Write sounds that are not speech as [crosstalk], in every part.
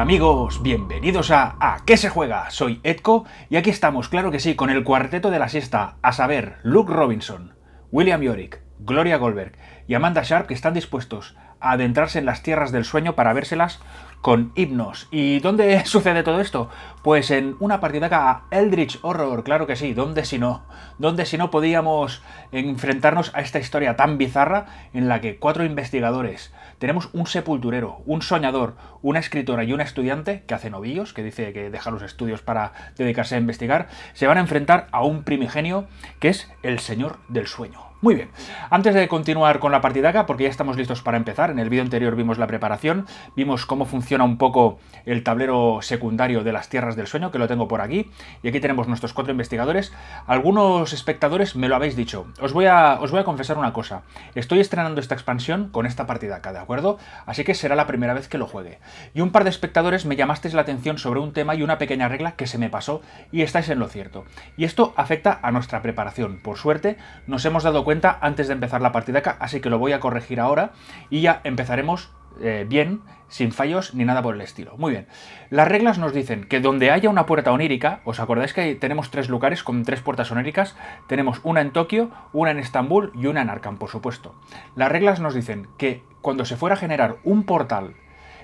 amigos, bienvenidos a ¿A qué se juega? Soy Edco y aquí estamos, claro que sí, con el cuarteto de la siesta, a saber, Luke Robinson, William Yorick, Gloria Goldberg y Amanda Sharp que están dispuestos a adentrarse en las tierras del sueño para vérselas con himnos. ¿Y dónde [laughs] sucede todo esto? Pues en una partida a Eldritch Horror, claro que sí, ¿dónde si no? ¿Dónde si no podíamos enfrentarnos a esta historia tan bizarra en la que cuatro investigadores, tenemos un sepulturero, un soñador, una escritora y un estudiante que hace novillos, que dice que deja los estudios para dedicarse a investigar, se van a enfrentar a un primigenio que es el señor del sueño. Muy bien, antes de continuar con la acá, porque ya estamos listos para empezar, en el vídeo anterior vimos la preparación, vimos cómo funciona un poco el tablero secundario de las Tierras del Sueño, que lo tengo por aquí, y aquí tenemos nuestros cuatro investigadores. Algunos espectadores me lo habéis dicho, os voy a, os voy a confesar una cosa, estoy estrenando esta expansión con esta partida acá, ¿de acuerdo? Así que será la primera vez que lo juegue. Y un par de espectadores me llamasteis la atención sobre un tema y una pequeña regla que se me pasó, y estáis en lo cierto. Y esto afecta a nuestra preparación, por suerte nos hemos dado antes de empezar la partida acá, así que lo voy a corregir ahora y ya empezaremos eh, bien, sin fallos ni nada por el estilo. Muy bien. Las reglas nos dicen que donde haya una puerta onírica, ¿os acordáis que tenemos tres lugares con tres puertas oníricas? Tenemos una en Tokio, una en Estambul y una en Arkham, por supuesto. Las reglas nos dicen que cuando se fuera a generar un portal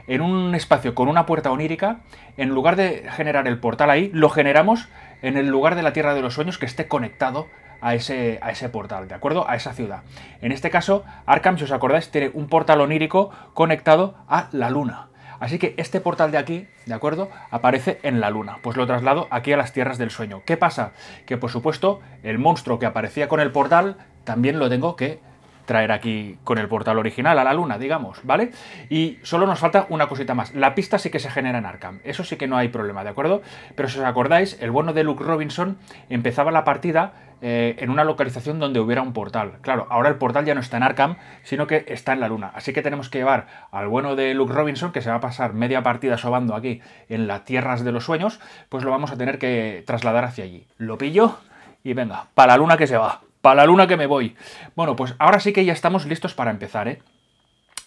en un espacio con una puerta onírica, en lugar de generar el portal ahí, lo generamos en el lugar de la Tierra de los Sueños que esté conectado a ese, a ese portal, ¿de acuerdo? A esa ciudad. En este caso, Arkham, si os acordáis, tiene un portal onírico conectado a la luna. Así que este portal de aquí, ¿de acuerdo? Aparece en la luna. Pues lo traslado aquí a las tierras del sueño. ¿Qué pasa? Que por supuesto el monstruo que aparecía con el portal también lo tengo que traer aquí con el portal original a la luna, digamos, ¿vale? Y solo nos falta una cosita más. La pista sí que se genera en Arkham. Eso sí que no hay problema, ¿de acuerdo? Pero si os acordáis, el bueno de Luke Robinson empezaba la partida eh, en una localización donde hubiera un portal. Claro, ahora el portal ya no está en Arkham, sino que está en la Luna. Así que tenemos que llevar al bueno de Luke Robinson, que se va a pasar media partida sobando aquí en las tierras de los sueños, pues lo vamos a tener que trasladar hacia allí. Lo pillo y venga, para la Luna que se va. Para la luna que me voy. Bueno, pues ahora sí que ya estamos listos para empezar, ¿eh?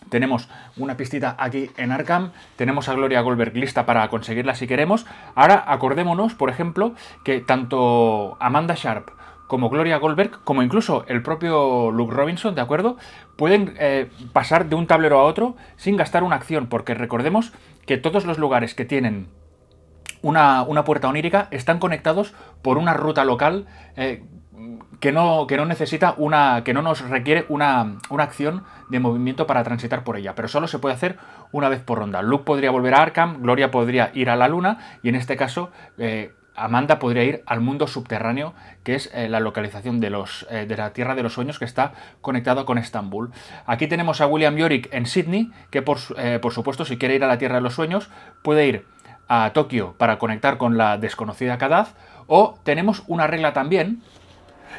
Tenemos una pistita aquí en Arkham, tenemos a Gloria Goldberg lista para conseguirla si queremos. Ahora acordémonos, por ejemplo, que tanto Amanda Sharp como Gloria Goldberg, como incluso el propio Luke Robinson, ¿de acuerdo? Pueden eh, pasar de un tablero a otro sin gastar una acción, porque recordemos que todos los lugares que tienen una, puerta onírica están conectados por una ruta local eh, que, no, que no necesita una. que no nos requiere una, una acción de movimiento para transitar por ella, pero solo se puede hacer una vez por ronda. Luke podría volver a Arkham, Gloria podría ir a la luna, y en este caso. Eh, Amanda podría ir al mundo subterráneo, que es eh, la localización eh, de, la Tierra de los Sueños que está conectado con Estambul. Aquí tenemos a William Yorick en Sydney, que por, eh, por supuesto si quiere ir a la Tierra de los Sueños puede ir a Tokio para conectar con la desconocida Kadaz, o tenemos una regla también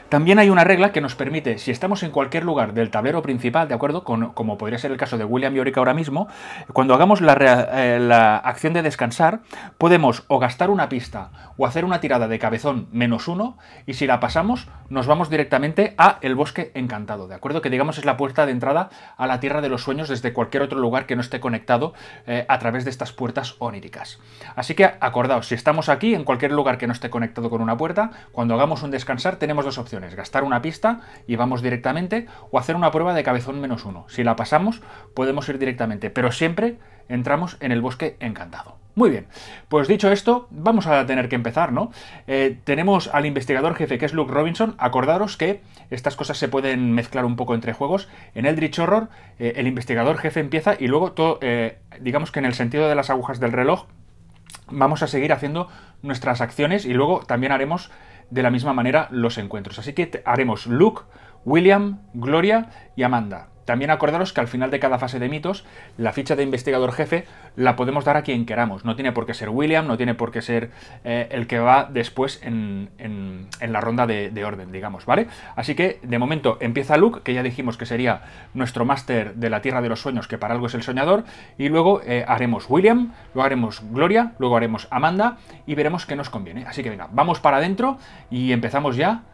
también hay una regla que nos permite, si estamos en cualquier lugar del tablero principal, ¿de acuerdo? Con, como podría ser el caso de William Yorick ahora mismo, cuando hagamos eh, la, acción de descansar, podemos o gastar una pista o hacer una tirada de cabezón menos uno, y si la pasamos, nos vamos directamente a el bosque encantado, ¿de acuerdo? Que digamos es la puerta de entrada a la tierra de los sueños desde cualquier otro lugar que no esté conectado eh, a través de estas puertas oníricas. Así que acordaos, si estamos aquí, en cualquier lugar que no esté conectado con una puerta, cuando hagamos un descansar tenemos dos opciones gastar una pista y vamos directamente o hacer una prueba de cabezón menos uno. Si la pasamos podemos ir directamente, pero siempre entramos en el bosque encantado. Muy bien, pues dicho esto, vamos a tener que empezar, ¿no? Eh, tenemos al investigador jefe que es Luke Robinson. Acordaros que estas cosas se pueden mezclar un poco entre juegos. En Eldritch Horror, eh, el investigador jefe empieza y luego, todo, eh, digamos que en el sentido de las agujas del reloj, vamos a seguir haciendo nuestras acciones y luego también haremos de la misma manera los encuentros. Así que haremos Luke, William, Gloria y Amanda. También acordaros que al final de cada fase de mitos, la ficha de investigador jefe la podemos dar a quien queramos. No tiene por qué ser William, no tiene por qué ser eh, el que va después en, la ronda de, orden, digamos, ¿vale? Así que, de momento, empieza Luke, que ya dijimos que sería nuestro máster de la Tierra de los Sueños, que para algo es el soñador, y luego eh, haremos William, luego haremos Gloria, luego haremos Amanda, y veremos qué nos conviene. Así que venga, vamos para adentro y empezamos ya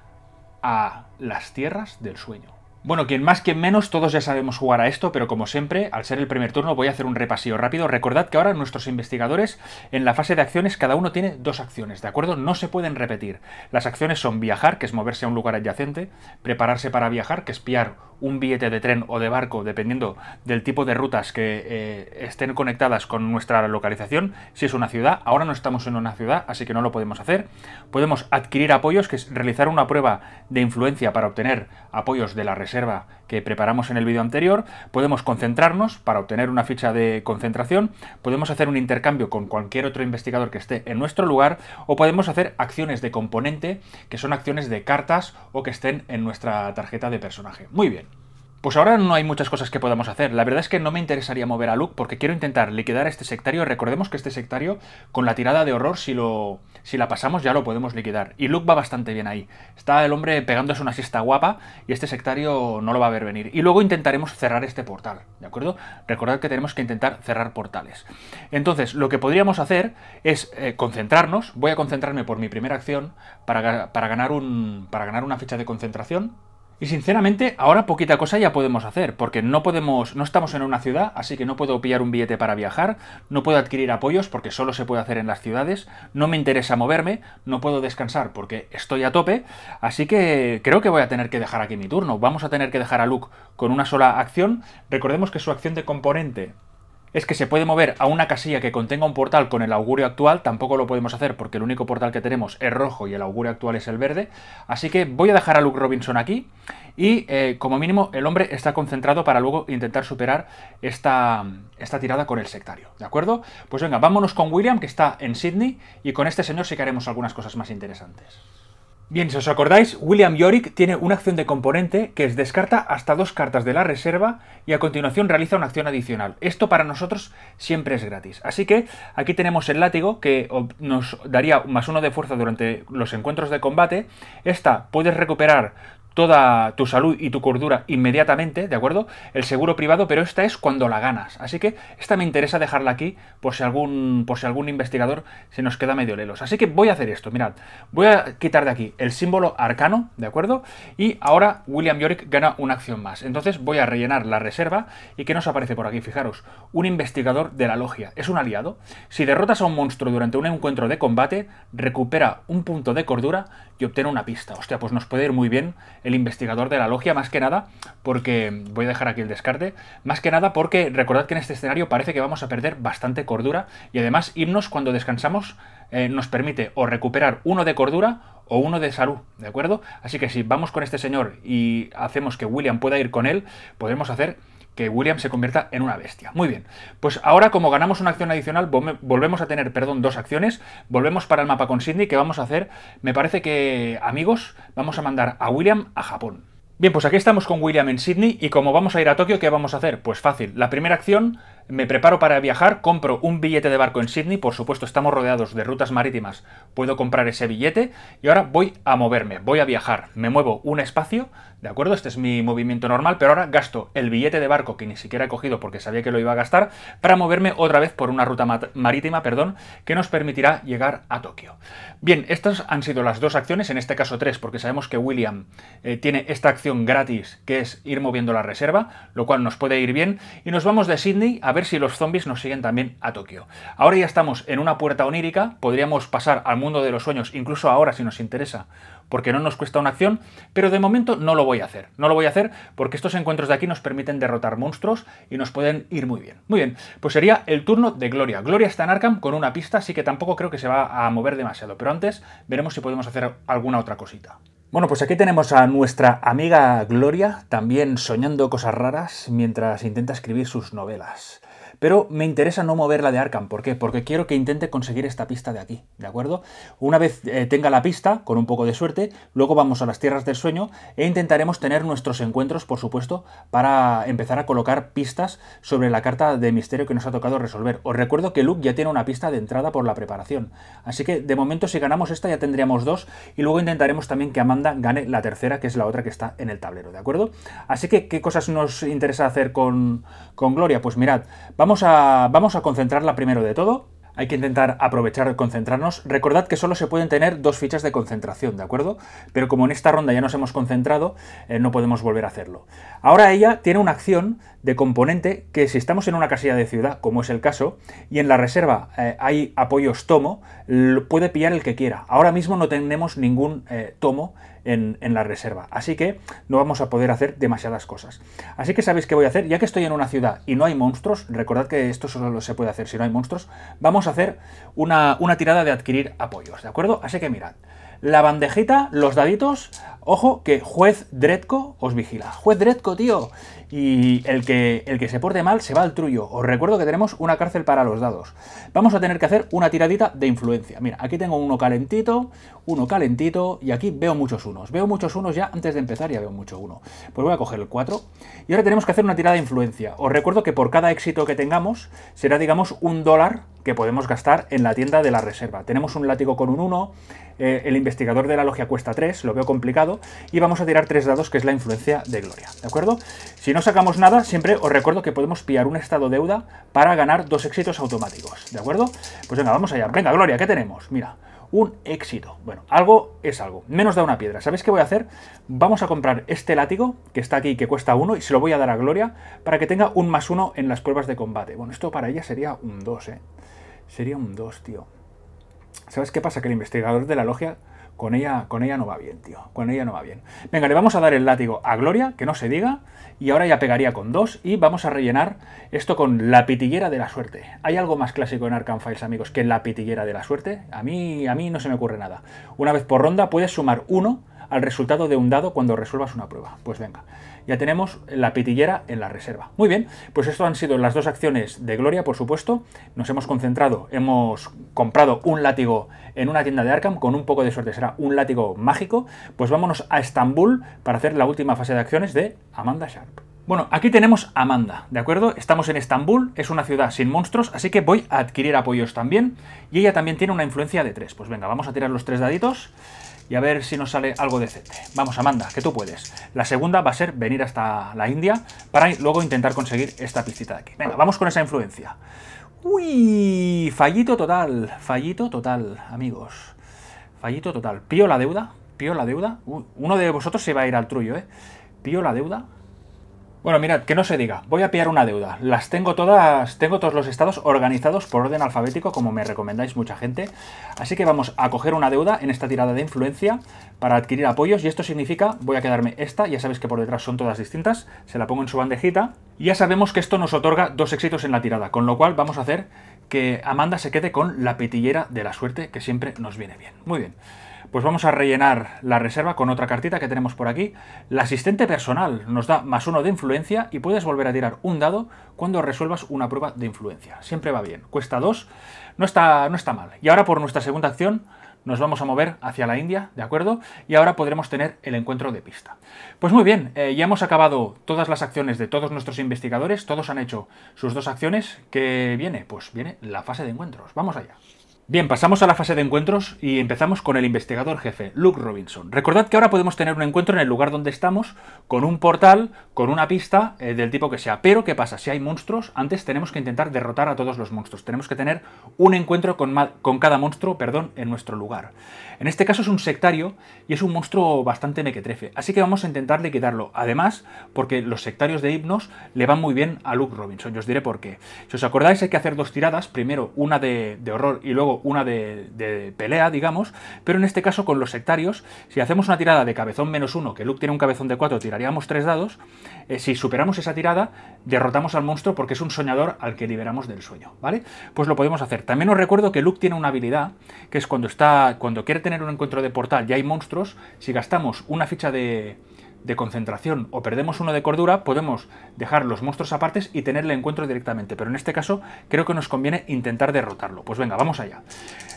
a las tierras del sueño. Bueno, quien más, quien menos, todos ya sabemos jugar a esto, pero como siempre, al ser el primer turno voy a hacer un repasillo rápido. Recordad que ahora nuestros investigadores, en la fase de acciones, cada uno tiene dos acciones, ¿de acuerdo? No se pueden repetir. Las acciones son viajar, que es moverse a un lugar adyacente, prepararse para viajar, que es pillar un billete de tren o de barco, dependiendo del tipo de rutas que eh, estén conectadas con nuestra localización, si es una ciudad. Ahora no estamos en una ciudad, así que no lo podemos hacer. Podemos adquirir apoyos, que es realizar una prueba de influencia para obtener apoyos de la reserva que preparamos en el vídeo anterior, podemos concentrarnos para obtener una ficha de concentración, podemos hacer un intercambio con cualquier otro investigador que esté en nuestro lugar o podemos hacer acciones de componente que son acciones de cartas o que estén en nuestra tarjeta de personaje. Muy bien. Pues ahora no hay muchas cosas que podamos hacer. La verdad es que no me interesaría mover a Luke porque quiero intentar liquidar este sectario. Recordemos que este sectario, con la tirada de horror, si, lo, si la pasamos ya lo podemos liquidar. Y Luke va bastante bien ahí. Está el hombre pegándose una siesta guapa y este sectario no lo va a ver venir. Y luego intentaremos cerrar este portal, ¿de acuerdo? Recordad que tenemos que intentar cerrar portales. Entonces, lo que podríamos hacer es eh, concentrarnos. Voy a concentrarme por mi primera acción para, ganar, un, para ganar una ficha de concentración y sinceramente, ahora poquita cosa ya podemos hacer, porque no podemos, no estamos en una ciudad, así que no puedo pillar un billete para viajar, no puedo adquirir apoyos porque solo se puede hacer en las ciudades, no me interesa moverme, no puedo descansar porque estoy a tope, así que creo que voy a tener que dejar aquí mi turno. Vamos a tener que dejar a Luke con una sola acción. Recordemos que su acción de componente es que se puede mover a una casilla que contenga un portal con el augurio actual, tampoco lo podemos hacer porque el único portal que tenemos es rojo y el augurio actual es el verde, así que voy a dejar a Luke Robinson aquí y eh, como mínimo el hombre está concentrado para luego intentar superar esta, esta tirada con el sectario, ¿de acuerdo? Pues venga, vámonos con William que está en Sydney y con este señor sí que haremos algunas cosas más interesantes. Bien, si os acordáis, William Yorick tiene una acción de componente que es descarta hasta dos cartas de la reserva y a continuación realiza una acción adicional. Esto para nosotros siempre es gratis. Así que aquí tenemos el látigo que nos daría más uno de fuerza durante los encuentros de combate. Esta puedes recuperar toda tu salud y tu cordura inmediatamente, ¿de acuerdo? El seguro privado, pero esta es cuando la ganas. Así que esta me interesa dejarla aquí por si algún, por si algún investigador se nos queda medio lelos. Así que voy a hacer esto, mirad. Voy a quitar de aquí el símbolo arcano, ¿de acuerdo? Y ahora William Yorick gana una acción más. Entonces voy a rellenar la reserva y que nos aparece por aquí? Fijaros, un investigador de la logia. Es un aliado. Si derrotas a un monstruo durante un encuentro de combate, recupera un punto de cordura y obtener una pista. Hostia, pues nos puede ir muy bien el investigador de la logia, más que nada, porque voy a dejar aquí el descarte, más que nada porque recordad que en este escenario parece que vamos a perder bastante cordura y además himnos cuando descansamos eh, nos permite o recuperar uno de cordura o uno de salud, ¿de acuerdo? Así que si vamos con este señor y hacemos que William pueda ir con él, podremos hacer que William se convierta en una bestia. Muy bien, pues ahora como ganamos una acción adicional, volvemos a tener, perdón, dos acciones, volvemos para el mapa con Sydney, ¿Qué vamos a hacer, me parece que, amigos, vamos a mandar a William a Japón. Bien, pues aquí estamos con William en Sydney y como vamos a ir a Tokio, ¿qué vamos a hacer? Pues fácil, la primera acción, me preparo para viajar, compro un billete de barco en Sydney, por supuesto estamos rodeados de rutas marítimas, puedo comprar ese billete y ahora voy a moverme, voy a viajar, me muevo un espacio, ¿De acuerdo? Este es mi movimiento normal, pero ahora gasto el billete de barco que ni siquiera he cogido porque sabía que lo iba a gastar para moverme otra vez por una ruta marítima, perdón, que nos permitirá llegar a Tokio. Bien, estas han sido las dos acciones, en este caso tres, porque sabemos que William eh, tiene esta acción gratis que es ir moviendo la reserva, lo cual nos puede ir bien, y nos vamos de Sydney a ver si los zombies nos siguen también a Tokio. Ahora ya estamos en una puerta onírica, podríamos pasar al mundo de los sueños, incluso ahora si nos interesa, porque no nos cuesta una acción, pero de momento no lo voy a hacer. No lo voy a hacer porque estos encuentros de aquí nos permiten derrotar monstruos y nos pueden ir muy bien. Muy bien, pues sería el turno de Gloria. Gloria está en Arkham con una pista, así que tampoco creo que se va a mover demasiado, pero antes veremos si podemos hacer alguna otra cosita. Bueno, pues aquí tenemos a nuestra amiga Gloria, también soñando cosas raras mientras intenta escribir sus novelas. Pero me interesa no moverla de Arkham. ¿Por qué? Porque quiero que intente conseguir esta pista de aquí, ¿de acuerdo? Una vez eh, tenga la pista, con un poco de suerte, luego vamos a las tierras del sueño e intentaremos tener nuestros encuentros, por supuesto, para empezar a colocar pistas sobre la carta de misterio que nos ha tocado resolver. Os recuerdo que Luke ya tiene una pista de entrada por la preparación. Así que, de momento, si ganamos esta, ya tendríamos dos y luego intentaremos también que Amanda gane la tercera, que es la otra que está en el tablero, ¿de acuerdo? Así que, ¿qué cosas nos interesa hacer con, con Gloria? Pues mirad, Vamos a, concentrarla primero de todo. Hay que intentar aprovechar, y concentrarnos. Recordad que solo se pueden tener dos fichas de concentración, ¿de acuerdo? Pero como en esta ronda ya nos hemos concentrado, eh, no podemos volver a hacerlo. Ahora ella tiene una acción de componente que si estamos en una casilla de ciudad, como es el caso, y en la reserva eh, hay apoyos tomo, puede pillar el que quiera. Ahora mismo no tenemos ningún eh, tomo en, la reserva. Así que no vamos a poder hacer demasiadas cosas. Así que sabéis qué voy a hacer. Ya que estoy en una ciudad y no hay monstruos, recordad que esto solo se puede hacer si no hay monstruos, vamos a hacer una, una tirada de adquirir apoyos, ¿de acuerdo? Así que mirad. La bandejita, los daditos, ojo que juez Dredko os vigila. Juez Dredko, tío, y el que, el que se porte mal se va al trullo. Os recuerdo que tenemos una cárcel para los dados. Vamos a tener que hacer una tiradita de influencia. Mira, aquí tengo uno calentito, uno calentito y aquí veo muchos unos. Veo muchos unos ya antes de empezar, ya veo mucho uno. Pues voy a coger el 4 y ahora tenemos que hacer una tirada de influencia. Os recuerdo que por cada éxito que tengamos será, digamos, un dólar que podemos gastar en la tienda de la reserva. Tenemos un látigo con un 1, eh, el investigador de la logia cuesta 3, lo veo complicado, y vamos a tirar 3 dados, que es la influencia de Gloria, ¿de acuerdo? Si no sacamos nada, siempre os recuerdo que podemos pillar un estado deuda para ganar dos éxitos automáticos, ¿de acuerdo? Pues venga, vamos allá. Venga, Gloria, ¿qué tenemos? Mira, un éxito. Bueno, algo es algo. Menos da una piedra. ¿Sabéis qué voy a hacer? Vamos a comprar este látigo, que está aquí, que cuesta uno, y se lo voy a dar a Gloria para que tenga un más uno en las pruebas de combate. Bueno, esto para ella sería un 2, ¿eh? Sería un 2, tío. ¿Sabes qué pasa? Que el investigador de la logia con ella, con ella no va bien, tío. Con ella no va bien. Venga, le vamos a dar el látigo a Gloria, que no se diga y ahora ya pegaría con dos y vamos a rellenar esto con la pitillera de la suerte. Hay algo más clásico en Arkham Files, amigos, que la pitillera de la suerte. A mí, a mí no se me ocurre nada. Una vez por ronda puedes sumar uno al resultado de un dado cuando resuelvas una prueba. Pues venga ya tenemos la pitillera en la reserva. Muy bien, pues esto han sido las dos acciones de Gloria, por supuesto. Nos hemos concentrado, hemos comprado un látigo en una tienda de Arkham, con un poco de suerte será un látigo mágico. Pues vámonos a Estambul para hacer la última fase de acciones de Amanda Sharp. Bueno, aquí tenemos Amanda, ¿de acuerdo? Estamos en Estambul, es una ciudad sin monstruos, así que voy a adquirir apoyos también. Y ella también tiene una influencia de tres Pues venga, vamos a tirar los tres daditos y a ver si nos sale algo decente. Vamos, Amanda, que tú puedes. La segunda va a ser venir hasta la India para luego intentar conseguir esta pistita de aquí. Venga, vamos con esa influencia. Uy, fallito total, fallito total, amigos. Fallito total. Pío la deuda, pío la deuda. uno de vosotros se va a ir al trullo, ¿eh? Pío la deuda. Bueno, mirad, que no se diga, voy a pillar una deuda. Las tengo todas, tengo todos los estados organizados por orden alfabético, como me recomendáis mucha gente. Así que vamos a coger una deuda en esta tirada de influencia para adquirir apoyos. Y esto significa, voy a quedarme esta, ya sabéis que por detrás son todas distintas, se la pongo en su bandejita. y Ya sabemos que esto nos otorga dos éxitos en la tirada, con lo cual vamos a hacer que Amanda se quede con la petillera de la suerte, que siempre nos viene bien. Muy bien pues vamos a rellenar la reserva con otra cartita que tenemos por aquí. La asistente personal nos da más uno de influencia y puedes volver a tirar un dado cuando resuelvas una prueba de influencia. Siempre va bien. Cuesta dos, no está, no está mal. Y ahora por nuestra segunda acción nos vamos a mover hacia la India, ¿de acuerdo? Y ahora podremos tener el encuentro de pista. Pues muy bien, eh, ya hemos acabado todas las acciones de todos nuestros investigadores, todos han hecho sus dos acciones, ¿Qué viene? Pues viene la fase de encuentros. Vamos allá. Bien, pasamos a la fase de encuentros y empezamos con el investigador jefe, Luke Robinson. Recordad que ahora podemos tener un encuentro en el lugar donde estamos, con un portal, con una pista eh, del tipo que sea. Pero, ¿qué pasa? Si hay monstruos, antes tenemos que intentar derrotar a todos los monstruos. Tenemos que tener un encuentro con, con cada monstruo perdón, en nuestro lugar. En este caso es un sectario y es un monstruo bastante mequetrefe, así que vamos a intentar liquidarlo. Además, porque los sectarios de himnos le van muy bien a Luke Robinson, yo os diré por qué. Si os acordáis, hay que hacer dos tiradas, primero una de horror y luego una de, pelea, digamos, pero en este caso con los sectarios, si hacemos una tirada de cabezón menos uno, que Luke tiene un cabezón de cuatro, tiraríamos tres dados, eh, si superamos esa tirada, derrotamos al monstruo porque es un soñador al que liberamos del sueño, ¿vale? Pues lo podemos hacer. También os recuerdo que Luke tiene una habilidad, que es cuando, está, cuando quiere tener un encuentro de portal y hay monstruos, si gastamos una ficha de de concentración o perdemos uno de cordura, podemos dejar los monstruos apartes y tenerle encuentro directamente. Pero en este caso creo que nos conviene intentar derrotarlo. Pues venga, vamos allá.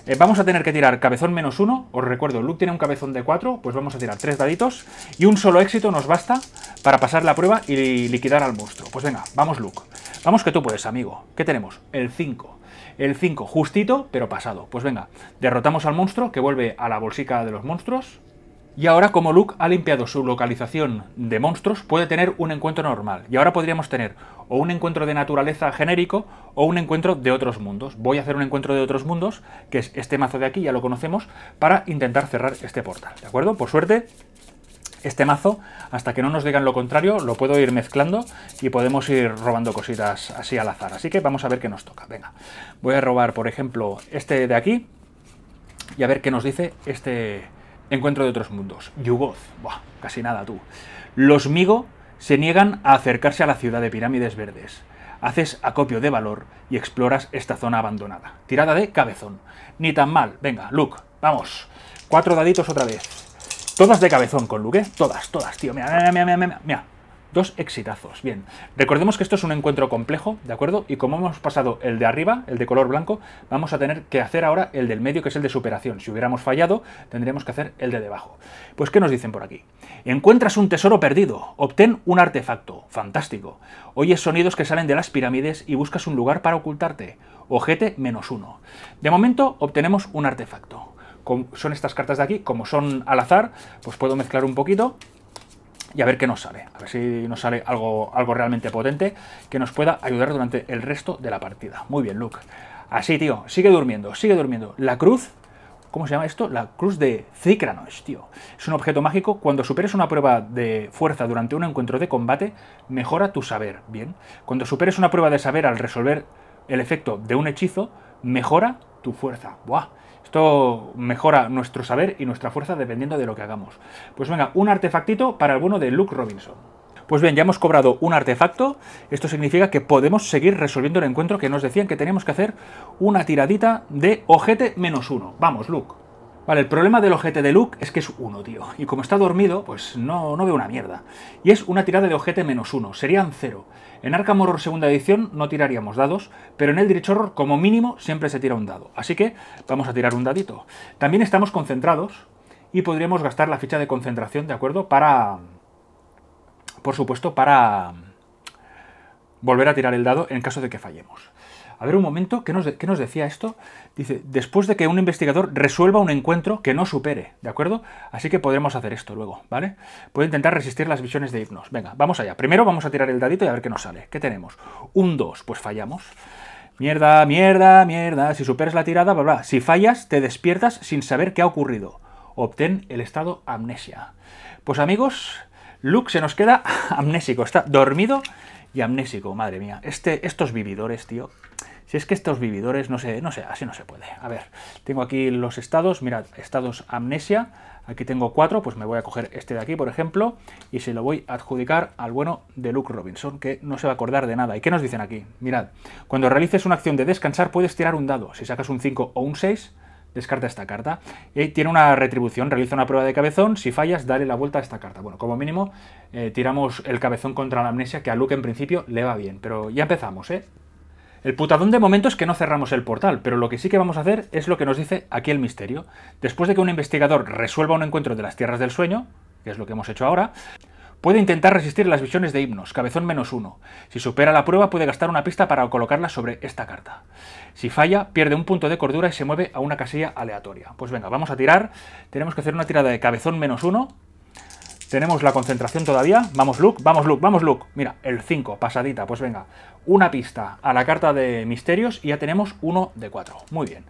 Eh, vamos a tener que tirar cabezón menos uno. Os recuerdo, Luke tiene un cabezón de cuatro, pues vamos a tirar tres daditos. Y un solo éxito nos basta para pasar la prueba y liquidar al monstruo. Pues venga, vamos Luke. Vamos que tú puedes, amigo. ¿Qué tenemos? El 5. El 5, justito, pero pasado. Pues venga, derrotamos al monstruo que vuelve a la bolsica de los monstruos. Y ahora como Luke ha limpiado su localización de monstruos, puede tener un encuentro normal. Y ahora podríamos tener o un encuentro de naturaleza genérico o un encuentro de otros mundos. Voy a hacer un encuentro de otros mundos, que es este mazo de aquí, ya lo conocemos, para intentar cerrar este portal. ¿De acuerdo? Por suerte, este mazo, hasta que no nos digan lo contrario, lo puedo ir mezclando y podemos ir robando cositas así al azar. Así que vamos a ver qué nos toca. Venga, voy a robar, por ejemplo, este de aquí y a ver qué nos dice este, Encuentro de otros mundos. Yugoz. Buah, casi nada tú. Los Migo se niegan a acercarse a la ciudad de Pirámides Verdes. Haces acopio de valor y exploras esta zona abandonada. Tirada de cabezón. Ni tan mal. Venga, Luke, vamos. Cuatro daditos otra vez. Todas de cabezón con Luke, ¿eh? Todas, todas, tío. Mira, mira, mira, mira. mira. Dos exitazos. Bien, recordemos que esto es un encuentro complejo, ¿de acuerdo? Y como hemos pasado el de arriba, el de color blanco, vamos a tener que hacer ahora el del medio, que es el de superación. Si hubiéramos fallado, tendríamos que hacer el de debajo. Pues, ¿qué nos dicen por aquí? Encuentras un tesoro perdido, obtén un artefacto, fantástico. Oyes sonidos que salen de las pirámides y buscas un lugar para ocultarte, ojete menos uno. De momento obtenemos un artefacto. Son estas cartas de aquí, como son al azar, pues puedo mezclar un poquito y a ver qué nos sale, a ver si nos sale algo, algo realmente potente que nos pueda ayudar durante el resto de la partida. Muy bien, Luke. Así, tío, sigue durmiendo, sigue durmiendo. La cruz, ¿cómo se llama esto? La cruz de es tío. Es un objeto mágico. Cuando superes una prueba de fuerza durante un encuentro de combate, mejora tu saber, ¿bien? Cuando superes una prueba de saber al resolver el efecto de un hechizo, mejora tu fuerza. ¡Buah! Esto mejora nuestro saber y nuestra fuerza dependiendo de lo que hagamos. Pues venga, un artefactito para el bueno de Luke Robinson. Pues bien, ya hemos cobrado un artefacto. Esto significa que podemos seguir resolviendo el encuentro que nos decían que teníamos que hacer una tiradita de ojete menos uno. Vamos, Luke. Vale, el problema del ojete de Luke es que es uno, tío. Y como está dormido, pues no, no veo una mierda. Y es una tirada de ojete menos uno. Serían cero. En Arkham Horror segunda edición no tiraríamos dados, pero en derecho Horror como mínimo siempre se tira un dado. Así que vamos a tirar un dadito. También estamos concentrados y podríamos gastar la ficha de concentración, ¿de acuerdo? Para... Por supuesto, para volver a tirar el dado en caso de que fallemos. A ver un momento, ¿qué nos, nos decía esto? Dice, después de que un investigador resuelva un encuentro que no supere, ¿de acuerdo? Así que podremos hacer esto luego, ¿vale? Puede intentar resistir las visiones de hipnos. Venga, vamos allá. Primero vamos a tirar el dadito y a ver qué nos sale. ¿Qué tenemos? Un 2, pues fallamos. Mierda, mierda, mierda. Si superas la tirada, bla, bla. Si fallas, te despiertas sin saber qué ha ocurrido. Obtén el estado amnesia. Pues amigos, Luke se nos queda [laughs] amnésico. Está dormido y amnésico, madre mía. Este, estos vividores, tío. Si es que estos vividores, no sé, no sé, así no se puede. A ver, tengo aquí los estados, mirad, estados amnesia, aquí tengo cuatro, pues me voy a coger este de aquí, por ejemplo, y se lo voy a adjudicar al bueno de Luke Robinson, que no se va a acordar de nada. ¿Y qué nos dicen aquí? Mirad, cuando realices una acción de descansar puedes tirar un dado. Si sacas un 5 o un 6, descarta esta carta. Y tiene una retribución, realiza una prueba de cabezón, si fallas, dale la vuelta a esta carta. Bueno, como mínimo, eh, tiramos el cabezón contra la amnesia, que a Luke en principio le va bien. Pero ya empezamos, ¿eh? El putadón de momento es que no cerramos el portal, pero lo que sí que vamos a hacer es lo que nos dice aquí el misterio. Después de que un investigador resuelva un encuentro de las tierras del sueño, que es lo que hemos hecho ahora, Puede intentar resistir las visiones de himnos, cabezón menos uno. Si supera la prueba puede gastar una pista para colocarla sobre esta carta. Si falla, pierde un punto de cordura y se mueve a una casilla aleatoria. Pues venga, vamos a tirar. Tenemos que hacer una tirada de cabezón menos uno. Tenemos la concentración todavía. Vamos, Luke, vamos, Luke, vamos, Luke. Mira, el 5, pasadita, pues venga una pista a la carta de misterios y ya tenemos uno de cuatro. Muy bien.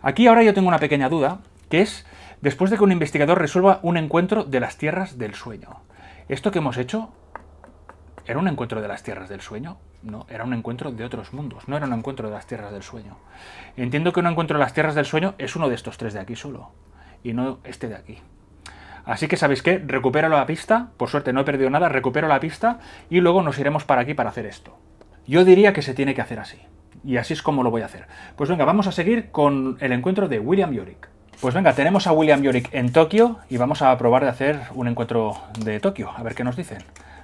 Aquí ahora yo tengo una pequeña duda, que es después de que un investigador resuelva un encuentro de las tierras del sueño. Esto que hemos hecho era un encuentro de las tierras del sueño, no, era un encuentro de otros mundos, no era un encuentro de las tierras del sueño. Entiendo que un encuentro de las tierras del sueño es uno de estos tres de aquí solo, y no este de aquí. Así que, ¿sabéis qué? Recupero la pista, por suerte no he perdido nada, recupero la pista y luego nos iremos para aquí para hacer esto. Yo diría que se tiene que hacer así. Y así es como lo voy a hacer. Pues venga, vamos a seguir con el encuentro de William Yorick. Pues venga, tenemos a William Yorick en Tokio y vamos a probar de hacer un encuentro de Tokio, a ver qué nos dicen.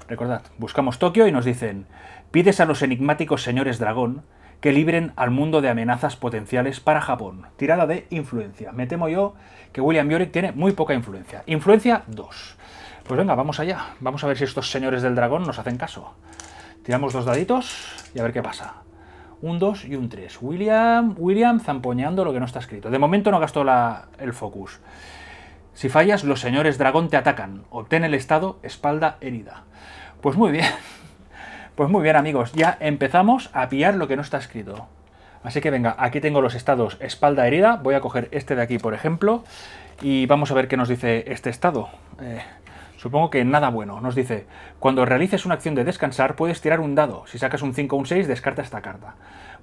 Recordad, buscamos Tokio y nos dicen, pides a los enigmáticos señores dragón que libren al mundo de amenazas potenciales para Japón. Tirada de influencia. Me temo yo que William Yorick tiene muy poca influencia. Influencia 2. Pues venga, vamos allá. Vamos a ver si estos señores del dragón nos hacen caso. Tiramos dos daditos y a ver qué pasa. Un 2 y un 3. William, William zampoñando lo que no está escrito. De momento no gastó la, el focus. Si fallas, los señores dragón te atacan. Obtén el estado espalda herida. Pues muy bien. [laughs] Pues muy bien, amigos. Ya empezamos a pillar lo que no está escrito. Así que venga, aquí tengo los estados espalda herida. Voy a coger este de aquí, por ejemplo. Y vamos a ver qué nos dice este estado. Eh, Supongo que nada bueno. Nos dice, cuando realices una acción de descansar puedes tirar un dado. Si sacas un 5 o un 6, descarta esta carta.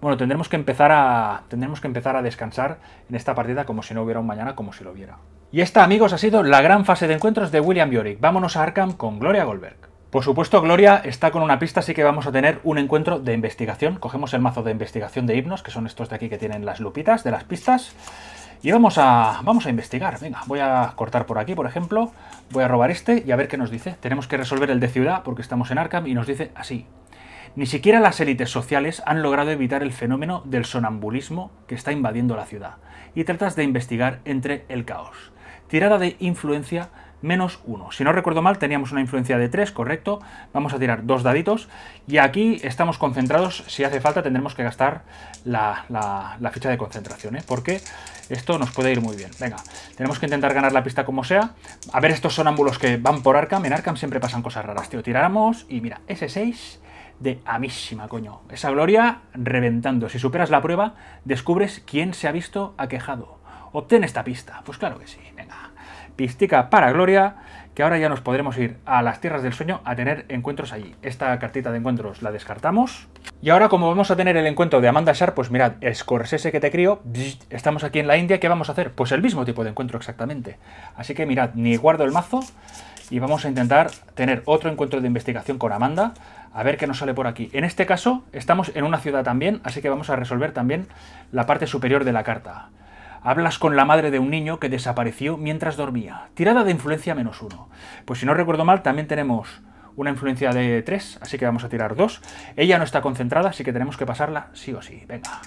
Bueno, tendremos que empezar a tendremos que empezar a descansar en esta partida como si no hubiera un mañana, como si lo hubiera. Y esta, amigos, ha sido la gran fase de encuentros de William Yorick. Vámonos a Arkham con Gloria Goldberg. Por supuesto, Gloria está con una pista, así que vamos a tener un encuentro de investigación. Cogemos el mazo de investigación de himnos, que son estos de aquí que tienen las lupitas de las pistas. Y vamos a, vamos a investigar. Venga, voy a cortar por aquí, por ejemplo. Voy a robar este y a ver qué nos dice. Tenemos que resolver el de ciudad porque estamos en Arkham y nos dice así. Ni siquiera las élites sociales han logrado evitar el fenómeno del sonambulismo que está invadiendo la ciudad. Y tratas de investigar entre el caos. Tirada de influencia menos 1. Si no recuerdo mal, teníamos una influencia de 3, correcto. Vamos a tirar dos daditos y aquí estamos concentrados. Si hace falta, tendremos que gastar la, ficha de concentración, ¿eh? porque esto nos puede ir muy bien. Venga, tenemos que intentar ganar la pista como sea. A ver estos sonámbulos que van por Arkham. En Arkham siempre pasan cosas raras, tío. Tiráramos y mira, ese 6 de amísima, coño. Esa gloria reventando. Si superas la prueba, descubres quién se ha visto aquejado. Obtén esta pista. Pues claro que sí. Pistica para Gloria, que ahora ya nos podremos ir a las tierras del sueño a tener encuentros allí. Esta cartita de encuentros la descartamos. Y ahora como vamos a tener el encuentro de Amanda Sharp, pues mirad, Scorsese que te crío, estamos aquí en la India, ¿qué vamos a hacer? Pues el mismo tipo de encuentro exactamente. Así que mirad, ni guardo el mazo y vamos a intentar tener otro encuentro de investigación con Amanda, a ver qué nos sale por aquí. En este caso estamos en una ciudad también, así que vamos a resolver también la parte superior de la carta. Hablas con la madre de un niño que desapareció mientras dormía. Tirada de influencia menos uno. Pues si no recuerdo mal, también tenemos una influencia de tres. así que vamos a tirar dos. Ella no está concentrada, así que tenemos que pasarla sí o sí. Venga.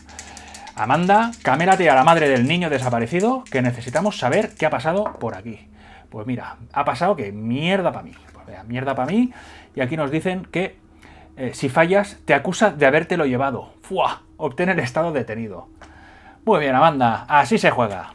Amanda, camérate a la madre del niño desaparecido, que necesitamos saber qué ha pasado por aquí. Pues mira, ha pasado que mierda para mí. Pues mierda para mí. Y aquí nos dicen que eh, si fallas, te acusa de habértelo llevado. ¡Fua! Obtén el estado detenido. Muy bien, Amanda, así se juega.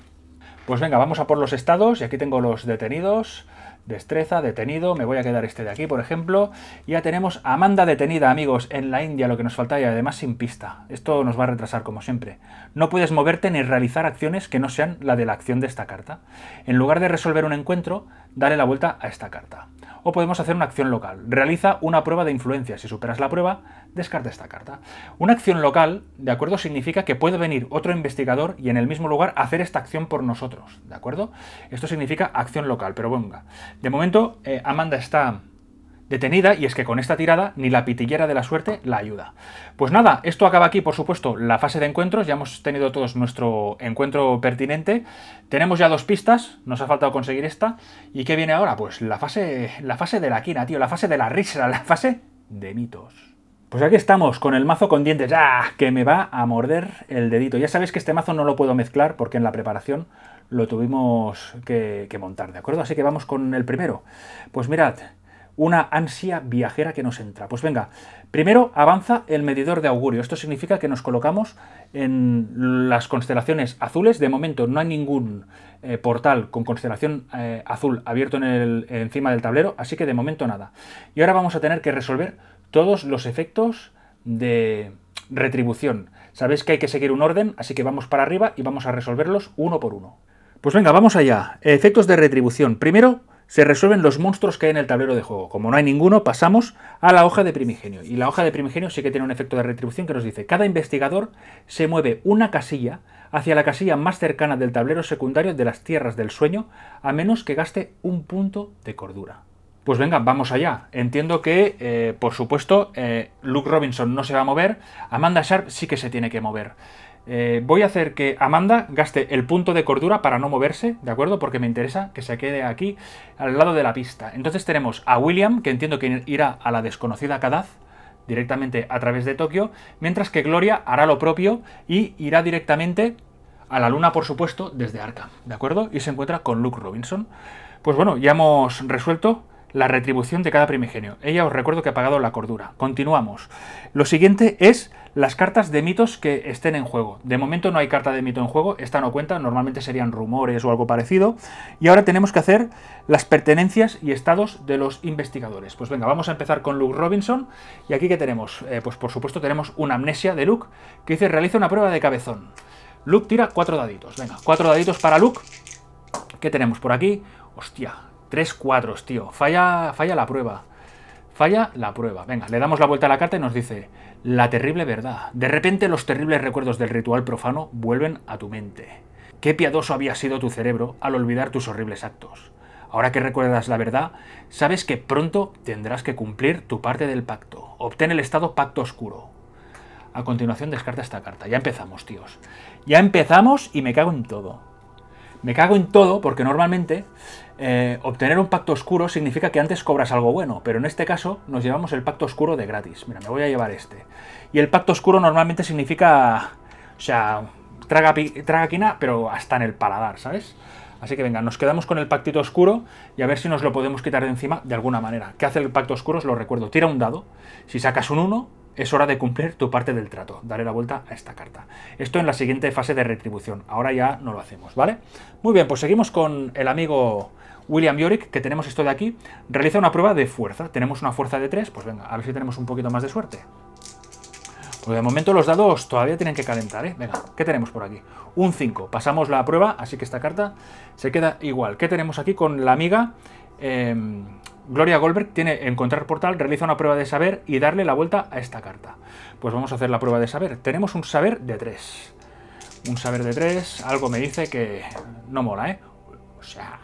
Pues venga, vamos a por los estados, y aquí tengo los detenidos. Destreza, detenido, me voy a quedar este de aquí, por ejemplo. Ya tenemos a Amanda detenida, amigos, en la India, lo que nos falta y además sin pista. Esto nos va a retrasar, como siempre. No puedes moverte ni realizar acciones que no sean la de la acción de esta carta. En lugar de resolver un encuentro, dale la vuelta a esta carta o podemos hacer una acción local. Realiza una prueba de influencia. Si superas la prueba, descarta esta carta. Una acción local, ¿de acuerdo? Significa que puede venir otro investigador y en el mismo lugar hacer esta acción por nosotros, ¿de acuerdo? Esto significa acción local, pero venga. De momento, eh, Amanda está detenida y es que con esta tirada ni la pitillera de la suerte la ayuda. Pues nada, esto acaba aquí por supuesto la fase de encuentros, ya hemos tenido todos nuestro encuentro pertinente, tenemos ya dos pistas, nos ha faltado conseguir esta, ¿y qué viene ahora? Pues la fase, la fase de la quina, tío, la fase de la risa, la fase de mitos. Pues aquí estamos, con el mazo con dientes, ¡ah! que me va a morder el dedito. Ya sabéis que este mazo no lo puedo mezclar porque en la preparación lo tuvimos que, que montar, ¿de acuerdo? Así que vamos con el primero. Pues mirad, una ansia viajera que nos entra. Pues venga, primero avanza el medidor de augurio. Esto significa que nos colocamos en las constelaciones azules. De momento no hay ningún eh, portal con constelación eh, azul abierto en el, encima del tablero, así que de momento nada. Y ahora vamos a tener que resolver todos los efectos de retribución. Sabéis que hay que seguir un orden, así que vamos para arriba y vamos a resolverlos uno por uno. Pues venga, vamos allá. Efectos de retribución. Primero, se resuelven los monstruos que hay en el tablero de juego. Como no hay ninguno, pasamos a la hoja de primigenio. Y la hoja de primigenio sí que tiene un efecto de retribución que nos dice, cada investigador se mueve una casilla hacia la casilla más cercana del tablero secundario de las tierras del sueño, a menos que gaste un punto de cordura. Pues venga, vamos allá. Entiendo que, eh, por supuesto, eh, Luke Robinson no se va a mover, Amanda Sharp sí que se tiene que mover. Eh, voy a hacer que Amanda gaste el punto de cordura para no moverse, ¿de acuerdo? Porque me interesa que se quede aquí al lado de la pista. Entonces tenemos a William, que entiendo que irá a la desconocida Cadaz, directamente a través de Tokio, mientras que Gloria hará lo propio y irá directamente a la luna, por supuesto, desde Arca ¿de acuerdo? Y se encuentra con Luke Robinson. Pues bueno, ya hemos resuelto la retribución de cada primigenio. Ella os recuerdo que ha pagado la cordura. Continuamos. Lo siguiente es las cartas de mitos que estén en juego. De momento no hay carta de mito en juego, esta no cuenta, normalmente serían rumores o algo parecido. Y ahora tenemos que hacer las pertenencias y estados de los investigadores. Pues venga, vamos a empezar con Luke Robinson. Y aquí que tenemos, eh, pues por supuesto tenemos una amnesia de Luke que dice realiza una prueba de cabezón. Luke tira cuatro daditos. Venga, cuatro daditos para Luke. ¿Qué tenemos por aquí? Hostia, Tres cuadros, tío. Falla, falla la prueba. Falla la prueba. Venga, le damos la vuelta a la carta y nos dice, la terrible verdad. De repente los terribles recuerdos del ritual profano vuelven a tu mente. Qué piadoso había sido tu cerebro al olvidar tus horribles actos. Ahora que recuerdas la verdad, sabes que pronto tendrás que cumplir tu parte del pacto. Obtén el estado pacto oscuro. A continuación descarta esta carta. Ya empezamos, tíos. Ya empezamos y me cago en todo. Me cago en todo porque normalmente eh, obtener un pacto oscuro significa que antes cobras algo bueno, pero en este caso nos llevamos el pacto oscuro de gratis. Mira, me voy a llevar este. Y el pacto oscuro normalmente significa, o sea, traga, traga quina, pero hasta en el paladar, ¿sabes? Así que venga, nos quedamos con el pactito oscuro y a ver si nos lo podemos quitar de encima de alguna manera. ¿Qué hace el pacto oscuro? Os lo recuerdo, tira un dado. Si sacas un 1, es hora de cumplir tu parte del trato. Daré la vuelta a esta carta. Esto en la siguiente fase de retribución. Ahora ya no lo hacemos, ¿vale? Muy bien, pues seguimos con el amigo William Yorick, que tenemos esto de aquí, realiza una prueba de fuerza. Tenemos una fuerza de 3, pues venga, a ver si tenemos un poquito más de suerte. Pues de momento los dados todavía tienen que calentar, ¿eh? Venga, ¿qué tenemos por aquí? Un 5. Pasamos la prueba, así que esta carta se queda igual. ¿Qué tenemos aquí con la amiga? Em, Gloria Goldberg tiene encontrar portal, realiza una prueba de saber y darle la vuelta a esta carta. Pues vamos a hacer la prueba de saber. Tenemos un saber de 3. Un saber de 3, algo me dice que no mola, ¿eh?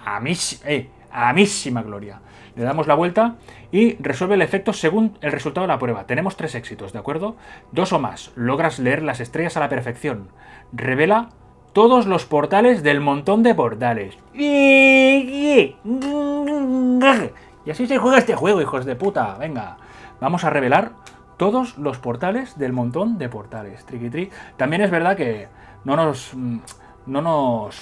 a, eh, mí gloria. Le damos la vuelta y resuelve el efecto según el resultado de la prueba. Tenemos tres éxitos, ¿de acuerdo? Dos o más. Logras leer las estrellas a la perfección. Revela todos los portales del montón de portales. Y así se juega este juego, hijos de puta. Venga, vamos a revelar todos los portales del montón de portales. Triqui, tri. También es verdad que no nos, mm, no nos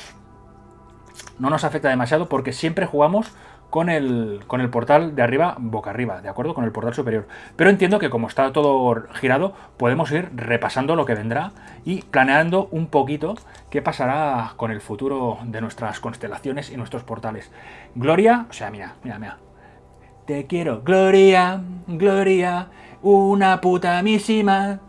no nos afecta demasiado porque siempre jugamos con el, con el portal de arriba boca arriba, ¿de acuerdo? Con el portal superior. Pero entiendo que como está todo girado, podemos ir repasando lo que vendrá y planeando un poquito qué pasará con el futuro de nuestras constelaciones y nuestros portales. Gloria, o sea, mira, mira, mira. Te quiero, Gloria, Gloria. Una puta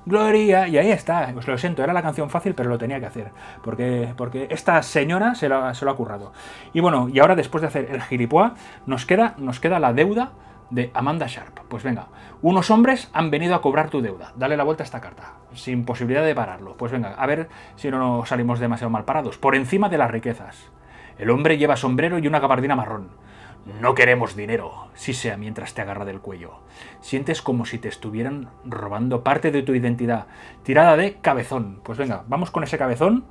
gloria. Y ahí está. Os lo siento, era la canción fácil, pero lo tenía que hacer. Porque, porque esta señora se lo, ha currado. Y bueno, y ahora después de hacer el gilipoa, nos queda, nos queda la deuda de Amanda Sharp. Pues venga, unos hombres han venido a cobrar tu deuda. Dale la vuelta a esta carta, sin posibilidad de pararlo. Pues venga, a ver si no nos salimos demasiado mal parados. Por encima de las riquezas. El hombre lleva sombrero y una gabardina marrón. No queremos dinero, si sea mientras te agarra del cuello. Sientes como si te estuvieran robando parte de tu identidad. Tirada de cabezón. Pues venga, vamos con ese cabezón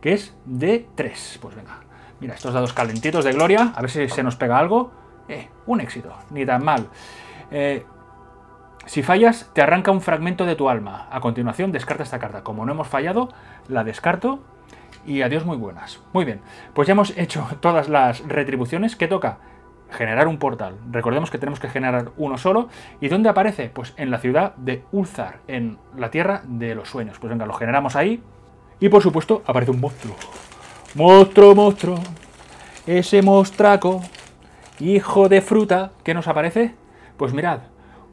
que es de 3. Pues venga. Mira, estos dados calentitos de gloria. A ver si se nos pega algo. Eh, un éxito. Ni tan mal. Eh, si fallas, te arranca un fragmento de tu alma. A continuación, descarta esta carta. Como no hemos fallado, la descarto. Y adiós muy buenas. Muy bien. Pues ya hemos hecho [laughs] todas las retribuciones. ¿Qué toca? generar un portal. Recordemos que tenemos que generar uno solo. ¿Y dónde aparece? Pues en la ciudad de Ulzar, en la tierra de los sueños. Pues venga, lo generamos ahí. Y por supuesto, aparece un monstruo. Monstruo, monstruo. Ese mostraco, hijo de fruta, ¿qué nos aparece? Pues mirad,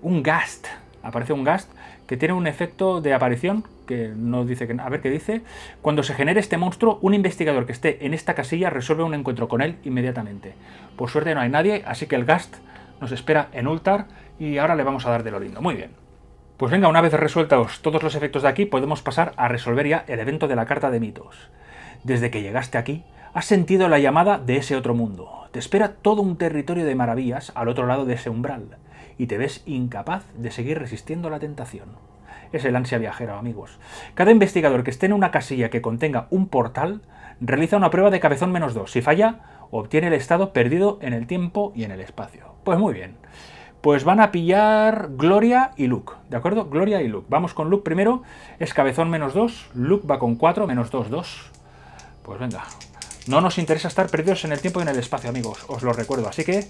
un Gast. Aparece un Gast que tiene un efecto de aparición que no dice que... A ver qué dice. Cuando se genere este monstruo, un investigador que esté en esta casilla resuelve un encuentro con él inmediatamente. Por suerte no hay nadie, así que el Gast nos espera en Ultar y ahora le vamos a dar de lo lindo. Muy bien. Pues venga, una vez resueltos todos los efectos de aquí, podemos pasar a resolver ya el evento de la Carta de Mitos. Desde que llegaste aquí, has sentido la llamada de ese otro mundo. Te espera todo un territorio de maravillas al otro lado de ese umbral, y te ves incapaz de seguir resistiendo la tentación es el ansia viajera, amigos. Cada investigador que esté en una casilla que contenga un portal realiza una prueba de cabezón menos 2. Si falla, obtiene el estado perdido en el tiempo y en el espacio. Pues muy bien. Pues van a pillar Gloria y Luke, ¿de acuerdo? Gloria y Luke. Vamos con Luke primero. Es cabezón menos 2. Luke va con 4, menos 2, 2. Pues venga, no nos interesa estar perdidos en el tiempo y en el espacio, amigos, os lo recuerdo. Así que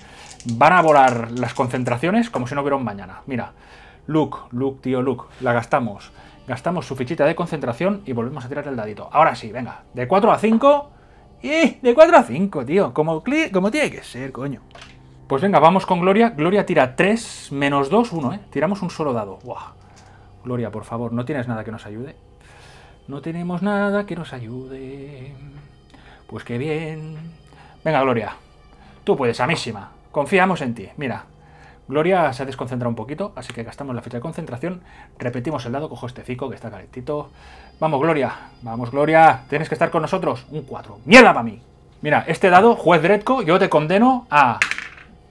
van a volar las concentraciones como si no hubiera un mañana. Mira, Luke, Luke, tío Luke, la gastamos. Gastamos su fichita de concentración y volvemos a tirar el dadito. Ahora sí, venga, de 4 a 5. ¡Eh! De 4 a 5, tío. Como, como tiene que ser, coño. Pues venga, vamos con Gloria. Gloria tira 3, menos 2, 1, ¿eh? Tiramos un solo dado. Gloria, por favor, ¿no tienes nada que nos ayude? No tenemos nada que nos ayude. Pues qué bien. Venga, Gloria. Tú puedes, amísima. Confiamos en ti. Mira, Gloria se ha desconcentrado un poquito, así que gastamos la fecha de concentración. Repetimos el dado, cojo este fico que está calentito. Vamos, Gloria, vamos, Gloria, tienes que estar con nosotros. Un 4. ¡Mierda para mí! Mira, este dado, juez Dredko, yo te condeno a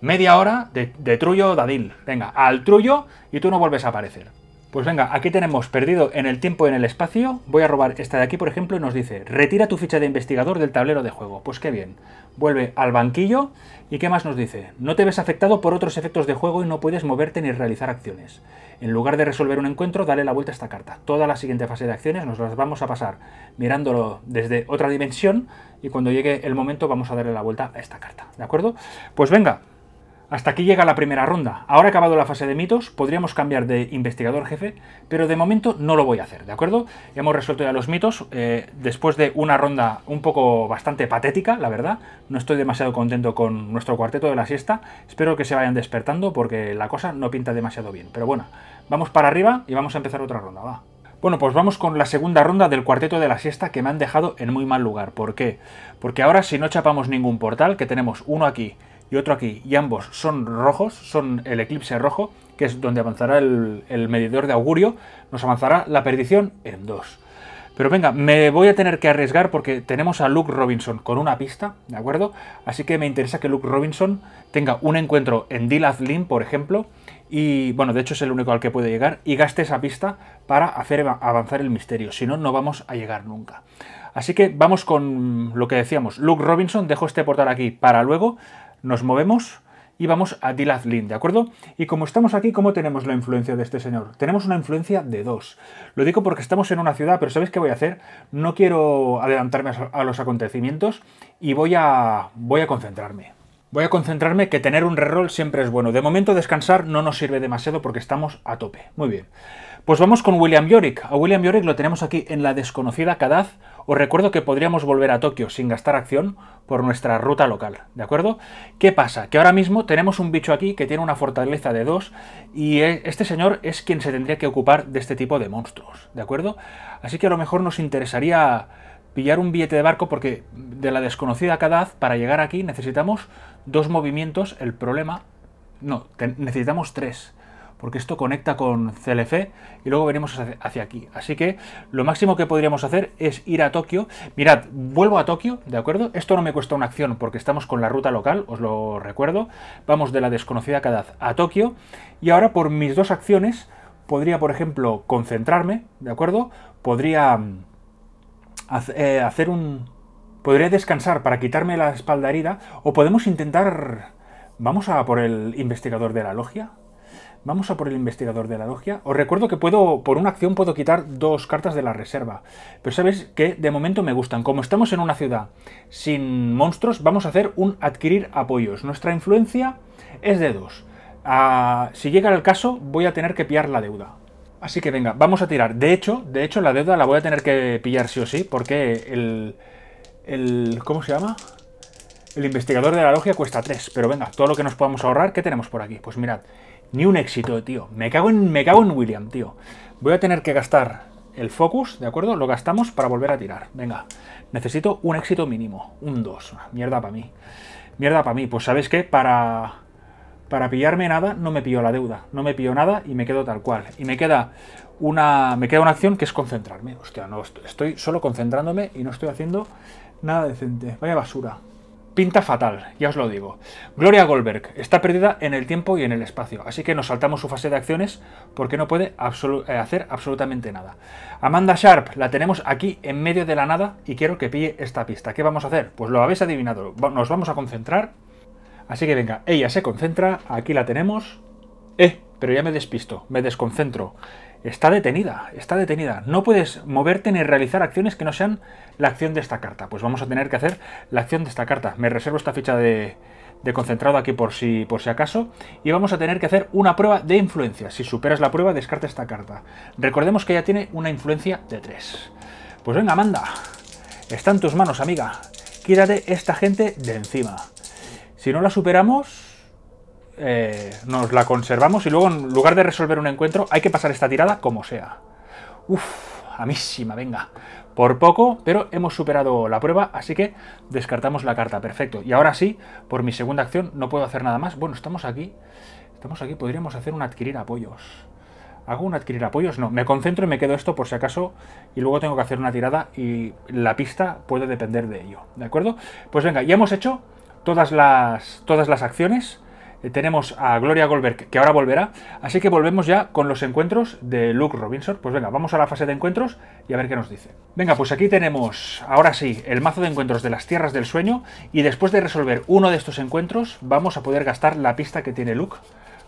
media hora de, de trullo dadil. Venga, al trullo y tú no vuelves a aparecer. Pues venga, aquí tenemos perdido en el tiempo y en el espacio. Voy a robar esta de aquí, por ejemplo, y nos dice, retira tu ficha de investigador del tablero de juego. Pues qué bien. Vuelve al banquillo y ¿qué más nos dice? No te ves afectado por otros efectos de juego y no puedes moverte ni realizar acciones. En lugar de resolver un encuentro, dale la vuelta a esta carta. Toda la siguiente fase de acciones nos las vamos a pasar mirándolo desde otra dimensión y cuando llegue el momento vamos a darle la vuelta a esta carta. ¿De acuerdo? Pues venga, hasta aquí llega la primera ronda. Ahora acabado la fase de mitos, podríamos cambiar de investigador jefe, pero de momento no lo voy a hacer, ¿de acuerdo? hemos resuelto ya los mitos, eh, después de una ronda un poco bastante patética, la verdad. No estoy demasiado contento con nuestro cuarteto de la siesta. Espero que se vayan despertando porque la cosa no pinta demasiado bien. Pero bueno, vamos para arriba y vamos a empezar otra ronda, va. Bueno, pues vamos con la segunda ronda del cuarteto de la siesta que me han dejado en muy mal lugar. ¿Por qué? Porque ahora si no chapamos ningún portal, que tenemos uno aquí y otro aquí, y ambos son rojos, son el eclipse rojo, que es donde avanzará el, medidor de augurio, nos avanzará la perdición en dos. Pero venga, me voy a tener que arriesgar porque tenemos a Luke Robinson con una pista, ¿de acuerdo? Así que me interesa que Luke Robinson tenga un encuentro en Dilath Lim, por ejemplo, y bueno, de hecho es el único al que puede llegar, y gaste esa pista para hacer avanzar el misterio, si no, no vamos a llegar nunca. Así que vamos con lo que decíamos, Luke Robinson, dejo este portal aquí para luego, nos movemos y vamos a Dilath ¿de acuerdo? Y como estamos aquí, ¿cómo tenemos la influencia de este señor? Tenemos una influencia de dos. Lo digo porque estamos en una ciudad, pero ¿sabéis qué voy a hacer? No quiero adelantarme a los acontecimientos y voy a, voy a concentrarme. Voy a concentrarme que tener un reroll siempre es bueno. De momento descansar no nos sirve demasiado porque estamos a tope. Muy bien. Pues vamos con William Yorick. A William Yorick lo tenemos aquí en la desconocida Cadaz os recuerdo que podríamos volver a Tokio sin gastar acción por nuestra ruta local, ¿de acuerdo? ¿Qué pasa? Que ahora mismo tenemos un bicho aquí que tiene una fortaleza de 2 y e, este señor es quien se tendría que ocupar de este tipo de monstruos, ¿de acuerdo? Así que a lo mejor nos interesaría pillar un billete de barco porque de la desconocida Cadaz para llegar aquí necesitamos dos movimientos, el problema... No, necesitamos tres porque esto conecta con CLF y luego venimos hacia aquí. Así que lo máximo que podríamos hacer es ir a Tokio. Mirad, vuelvo a Tokio, ¿de acuerdo? Esto no me cuesta una acción porque estamos con la ruta local, os lo recuerdo. Vamos de la desconocida Cadaz a Tokio y ahora por mis dos acciones podría, por ejemplo, concentrarme, ¿de acuerdo? Podría mm, eh, hacer un... Podría descansar para quitarme la espalda herida o podemos intentar... Vamos a por el investigador de la logia, Vamos a por el investigador de la logia. Os recuerdo que puedo, por una acción, puedo quitar dos cartas de la reserva. Pero sabéis que de momento me gustan. Como estamos en una ciudad sin monstruos, vamos a hacer un adquirir apoyos. Nuestra influencia es de dos. Ah, si llega el caso, voy a tener que pillar la deuda. Así que venga, vamos a tirar. De hecho, de hecho, la deuda la voy a tener que pillar sí o sí, porque el. el ¿Cómo se llama? El investigador de la logia cuesta tres. pero venga, todo lo que nos podamos ahorrar, ¿qué tenemos por aquí? Pues mirad, ni un éxito, tío. Me cago en, me cago en William, tío. Voy a tener que gastar el focus, ¿de acuerdo? Lo gastamos para volver a tirar. Venga, necesito un éxito mínimo. Un 2. Mierda para mí. Mierda para mí. Pues ¿sabes qué? Para, para pillarme nada no me pillo la deuda. No me pillo nada y me quedo tal cual. Y me queda una, me queda una acción que es concentrarme. Hostia, no, estoy solo concentrándome y no estoy haciendo nada decente. Vaya basura pinta fatal, ya os lo digo. Gloria Goldberg está perdida en el tiempo y en el espacio, así que nos saltamos su fase de acciones porque no puede eh, hacer absolutamente nada. Amanda Sharp la tenemos aquí en medio de la nada y quiero que pille esta pista. ¿Qué vamos a hacer? Pues lo habéis adivinado, nos vamos a concentrar. Así que venga, ella se concentra, aquí la tenemos. Eh, pero ya me despisto, me desconcentro está detenida, está detenida. No puedes moverte ni realizar acciones que no sean la acción de esta carta. Pues vamos a tener que hacer la acción de esta carta. Me reservo esta ficha de, concentrado aquí por si, por si acaso. Y vamos a tener que hacer una prueba de influencia. Si superas la prueba, descarta esta carta. Recordemos que ella tiene una influencia de 3. Pues venga, manda. Está en tus manos, amiga. Quírate esta gente de encima. Si no la superamos, eh, nos la conservamos y luego en lugar de resolver un encuentro hay que pasar esta tirada como sea. Uf, amísima, venga. Por poco, pero hemos superado la prueba, así que descartamos la carta, perfecto. Y ahora sí, por mi segunda acción no puedo hacer nada más. Bueno, estamos aquí, estamos aquí, podríamos hacer un adquirir apoyos. ¿Hago un adquirir apoyos? No, me concentro y me quedo esto por si acaso y luego tengo que hacer una tirada y la pista puede depender de ello, ¿de acuerdo? Pues venga, ya hemos hecho todas las, todas las acciones eh, tenemos a Gloria Goldberg, que ahora volverá. Así que volvemos ya con los encuentros de Luke Robinson. Pues venga, vamos a la fase de encuentros y a ver qué nos dice. Venga, pues aquí tenemos, ahora sí, el mazo de encuentros de las Tierras del Sueño. Y después de resolver uno de estos encuentros, vamos a poder gastar la pista que tiene Luke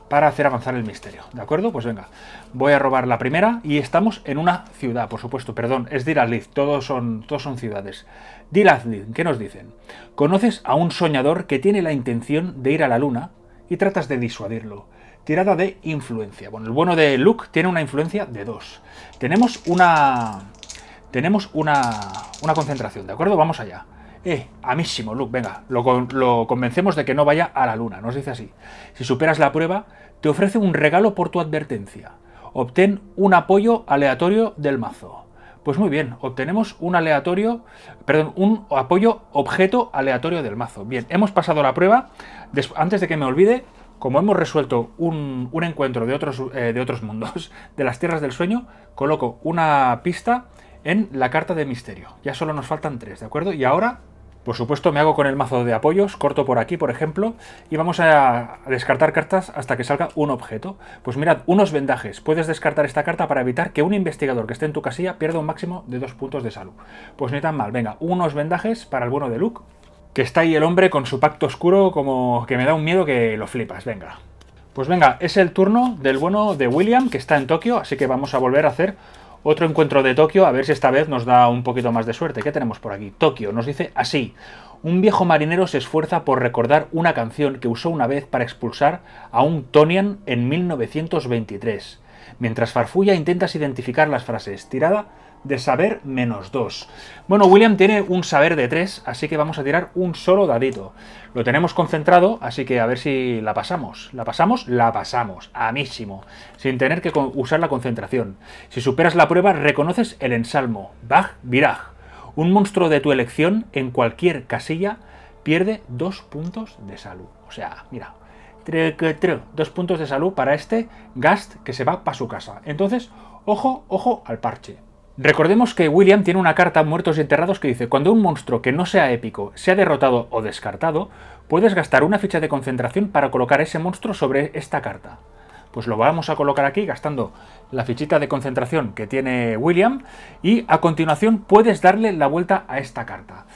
para hacer avanzar el misterio. ¿De acuerdo? Pues venga, voy a robar la primera y estamos en una ciudad, por supuesto, perdón, es Dilazlid, todos son, todos son ciudades. Dilazlid, ¿qué nos dicen? Conoces a un soñador que tiene la intención de ir a la luna y tratas de disuadirlo. Tirada de influencia. Bueno, el bueno de Luke tiene una influencia de dos Tenemos una... Tenemos una, una concentración, ¿de acuerdo? Vamos allá. Eh, amísimo, Luke, venga, lo, lo convencemos de que no vaya a la luna, nos dice así. Si superas la prueba, te ofrece un regalo por tu advertencia. Obtén un apoyo aleatorio del mazo. Pues muy bien, obtenemos un aleatorio, perdón, un apoyo objeto aleatorio del mazo. Bien, hemos pasado la prueba, antes de que me olvide, como hemos resuelto un, encuentro de otros, eh, de otros mundos, [laughs] de las tierras del sueño, coloco una pista en la carta de misterio. Ya solo nos faltan tres, ¿de acuerdo? Y ahora, por supuesto, me hago con el mazo de apoyos, corto por aquí, por ejemplo, y vamos a descartar cartas hasta que salga un objeto. Pues mirad, unos vendajes. Puedes descartar esta carta para evitar que un investigador que esté en tu casilla pierda un máximo de dos puntos de salud. Pues ni tan mal. Venga, unos vendajes para el bueno de Luke. Que está ahí el hombre con su pacto oscuro como que me da un miedo que lo flipas, venga. Pues venga, es el turno del bueno de William que está en Tokio, así que vamos a volver a hacer otro encuentro de Tokio, a ver si esta vez nos da un poquito más de suerte. ¿Qué tenemos por aquí? Tokio nos dice así. Un viejo marinero se esfuerza por recordar una canción que usó una vez para expulsar a un Tonian en 1923. Mientras farfulla intentas identificar las frases. Tirada de saber menos 2. Bueno, William tiene un saber de 3, así que vamos a tirar un solo dadito. Lo tenemos concentrado, así que a ver si la pasamos. ¿La pasamos? La pasamos. Amísimo. Sin tener que usar la concentración. Si superas la prueba, reconoces el ensalmo. Bach Viraj. Un monstruo de tu elección en cualquier casilla pierde 2 puntos de salud. O sea, mira, dos puntos de salud para este Gast que se va para su casa. Entonces, ojo, ojo al parche. Recordemos que William tiene una carta Muertos y Enterrados que dice, cuando un monstruo que no sea épico sea derrotado o descartado, puedes gastar una ficha de concentración para colocar ese monstruo sobre esta carta. Pues lo vamos a colocar aquí gastando la fichita de concentración que tiene William y a continuación puedes darle la vuelta a esta carta.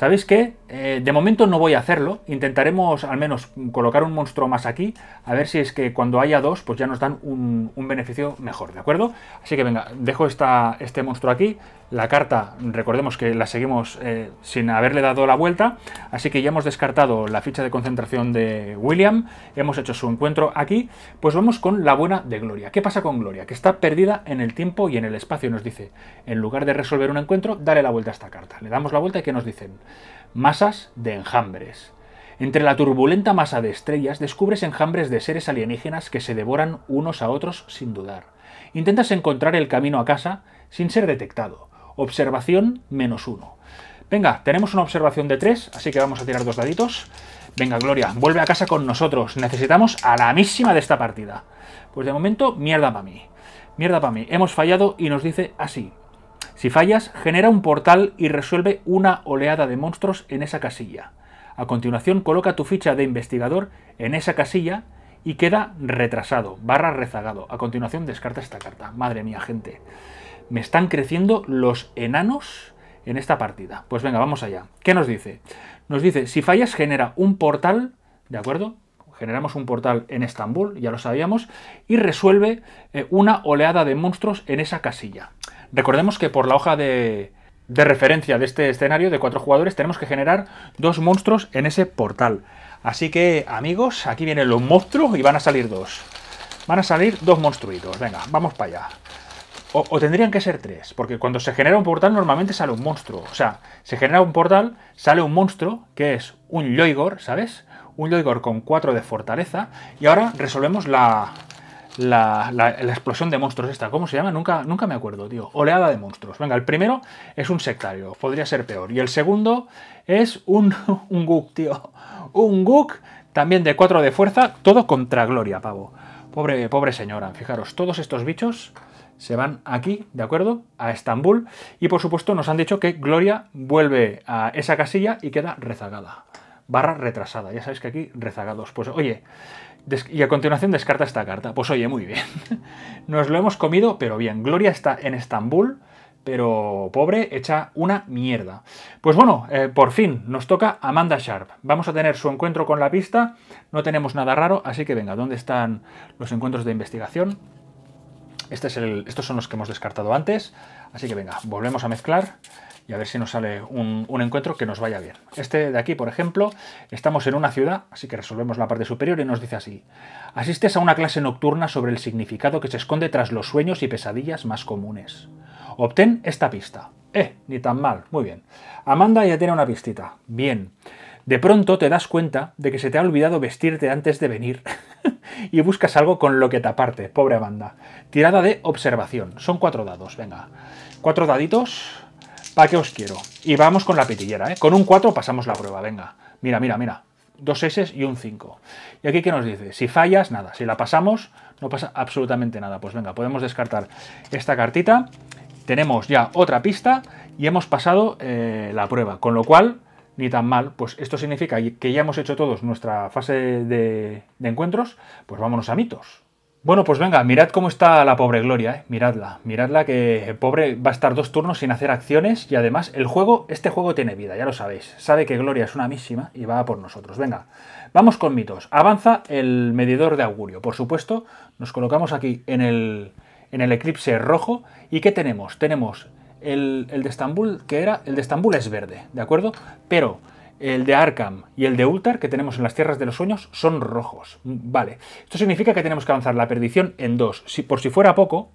¿Sabéis qué? Eh, de momento no voy a hacerlo. Intentaremos al menos colocar un monstruo más aquí. A ver si es que cuando haya dos, pues ya nos dan un, beneficio mejor, ¿de acuerdo? Así que venga, dejo este monstruo aquí. La carta, recordemos que la seguimos eh, sin haberle dado la vuelta, así que ya hemos descartado la ficha de concentración de William, hemos hecho su encuentro aquí, pues vamos con la buena de Gloria. ¿Qué pasa con Gloria? Que está perdida en el tiempo y en el espacio, nos dice. En lugar de resolver un encuentro, dale la vuelta a esta carta. Le damos la vuelta y ¿qué nos dicen? Masas de enjambres. Entre la turbulenta masa de estrellas descubres enjambres de seres alienígenas que se devoran unos a otros sin dudar. Intentas encontrar el camino a casa sin ser detectado. Observación menos uno. Venga, tenemos una observación de tres, así que vamos a tirar dos daditos. Venga, Gloria, vuelve a casa con nosotros. Necesitamos a la misma de esta partida. Pues de momento, mierda para mí. Mierda para mí. Hemos fallado y nos dice así. Si fallas, genera un portal y resuelve una oleada de monstruos en esa casilla. A continuación, coloca tu ficha de investigador en esa casilla y queda retrasado, barra rezagado. A continuación, descarta esta carta. Madre mía, gente. Me están creciendo los enanos en esta partida. Pues venga, vamos allá. ¿Qué nos dice? Nos dice, si fallas genera un portal, ¿de acuerdo? Generamos un portal en Estambul, ya lo sabíamos, y resuelve eh, una oleada de monstruos en esa casilla. Recordemos que por la hoja de, de referencia de este escenario de cuatro jugadores tenemos que generar dos monstruos en ese portal. Así que, amigos, aquí vienen los monstruos y van a salir dos. Van a salir dos monstruitos. Venga, vamos para allá. O, tendrían que ser tres, porque cuando se genera un portal normalmente sale un monstruo. O sea, se genera un portal, sale un monstruo, que es un Yoigor, ¿sabes? Un Yoigor con 4 de fortaleza. Y ahora resolvemos la, la, la, explosión de monstruos esta. ¿Cómo se llama? Nunca, nunca me acuerdo, tío. Oleada de monstruos. Venga, el primero es un sectario, podría ser peor. Y el segundo es un, [laughs] un Gook, tío. Un Gook, también de 4 de fuerza, todo contra Gloria, pavo. Pobre, pobre señora, fijaros, todos estos bichos se van aquí, ¿de acuerdo? A Estambul. Y por supuesto nos han dicho que Gloria vuelve a esa casilla y queda rezagada. Barra retrasada. Ya sabéis que aquí rezagados. Pues oye, y a continuación descarta esta carta. Pues oye, muy bien. [laughs] Nos lo hemos comido, pero bien. Gloria está en Estambul pero pobre, echa una mierda. Pues bueno, eh, por fin nos toca Amanda Sharp. Vamos a tener su encuentro con la pista, no tenemos nada raro, así que venga, ¿dónde están los encuentros de investigación? Este estos son los que hemos descartado antes, así que venga, volvemos a mezclar y a ver si nos sale un, un, encuentro que nos vaya bien. Este de aquí, por ejemplo, estamos en una ciudad, así que resolvemos la parte superior y nos dice así. Asistes a una clase nocturna sobre el significado que se esconde tras los sueños y pesadillas más comunes. Obtén esta pista. Eh, ni tan mal, muy bien. Amanda ya tiene una pistita. Bien de pronto te das cuenta de que se te ha olvidado vestirte antes de venir [laughs] y buscas algo con lo que taparte, pobre banda. Tirada de observación. Son cuatro dados, venga. Cuatro daditos. ¿Para qué os quiero? Y vamos con la pitillera, ¿eh? Con un 4 pasamos la prueba, venga. Mira, mira, mira. Dos S y un 5. ¿Y aquí qué nos dice? Si fallas, nada. Si la pasamos, no pasa absolutamente nada. Pues venga, podemos descartar esta cartita. Tenemos ya otra pista y hemos pasado eh, la prueba. Con lo cual ni tan mal, pues esto significa que ya hemos hecho todos nuestra fase de, encuentros, pues vámonos a mitos. Bueno, pues venga, mirad cómo está la pobre Gloria, eh. miradla, miradla que el pobre va a estar dos turnos sin hacer acciones y además el juego, este juego tiene vida, ya lo sabéis, sabe que Gloria es una misma y va por nosotros, venga, vamos con mitos, avanza el medidor de augurio, por supuesto, nos colocamos aquí en el, en el eclipse rojo y ¿qué tenemos? Tenemos el, de Estambul, que era, el de Estambul es verde, ¿de acuerdo? Pero el de Arkham y el de Ultar que tenemos en las Tierras de los Sueños son rojos. Vale, esto significa que tenemos que avanzar la perdición en dos. Si, por si fuera poco,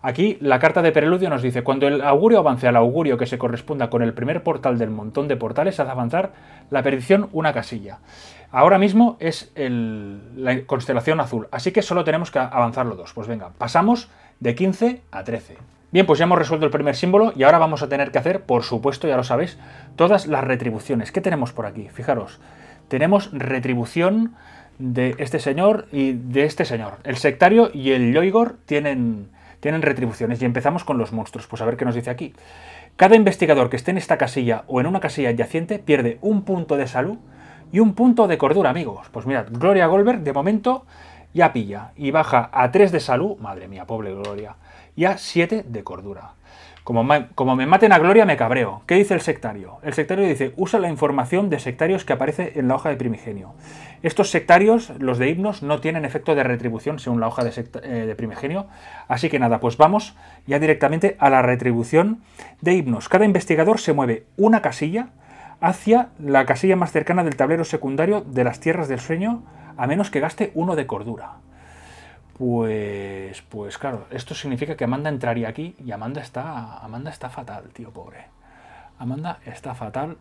Aquí la carta de preludio nos dice, cuando el augurio avance al augurio que se corresponda con el primer portal del montón de portales, hace avanzar la perdición una casilla. Ahora mismo es la constelación azul, así que solo tenemos que los dos. Pues venga, pasamos de 15 a 13. Bien, pues ya hemos resuelto el primer símbolo y ahora vamos a tener que hacer, por supuesto, ya lo sabéis, todas las retribuciones. ¿Qué tenemos por aquí? Fijaros, tenemos retribución de este señor y de este señor. El sectario y el Yoigor tienen, tienen retribuciones y empezamos con los monstruos. Pues a ver qué nos dice aquí. Cada investigador que esté en esta casilla o en una casilla adyacente pierde un punto de salud y un punto de cordura, amigos. Pues mirad, Gloria Goldberg de momento ya pilla y baja a 3 de salud. Madre mía, pobre Gloria y a 7 de cordura. Como, me maten a Gloria, me cabreo. ¿Qué dice el sectario? El sectario dice, usa la información de sectarios que aparece en la hoja de primigenio. Estos sectarios, los de himnos, no tienen efecto de retribución según la hoja de eh, primigenio. Así que nada, pues vamos ya directamente a la retribución de himnos. Cada investigador se mueve una casilla hacia la casilla más cercana del tablero secundario de las tierras del sueño, a menos que gaste uno de cordura. Pues, pues claro, esto significa que Amanda entraría aquí y Amanda está, Amanda está fatal, tío, pobre. Amanda está fatal.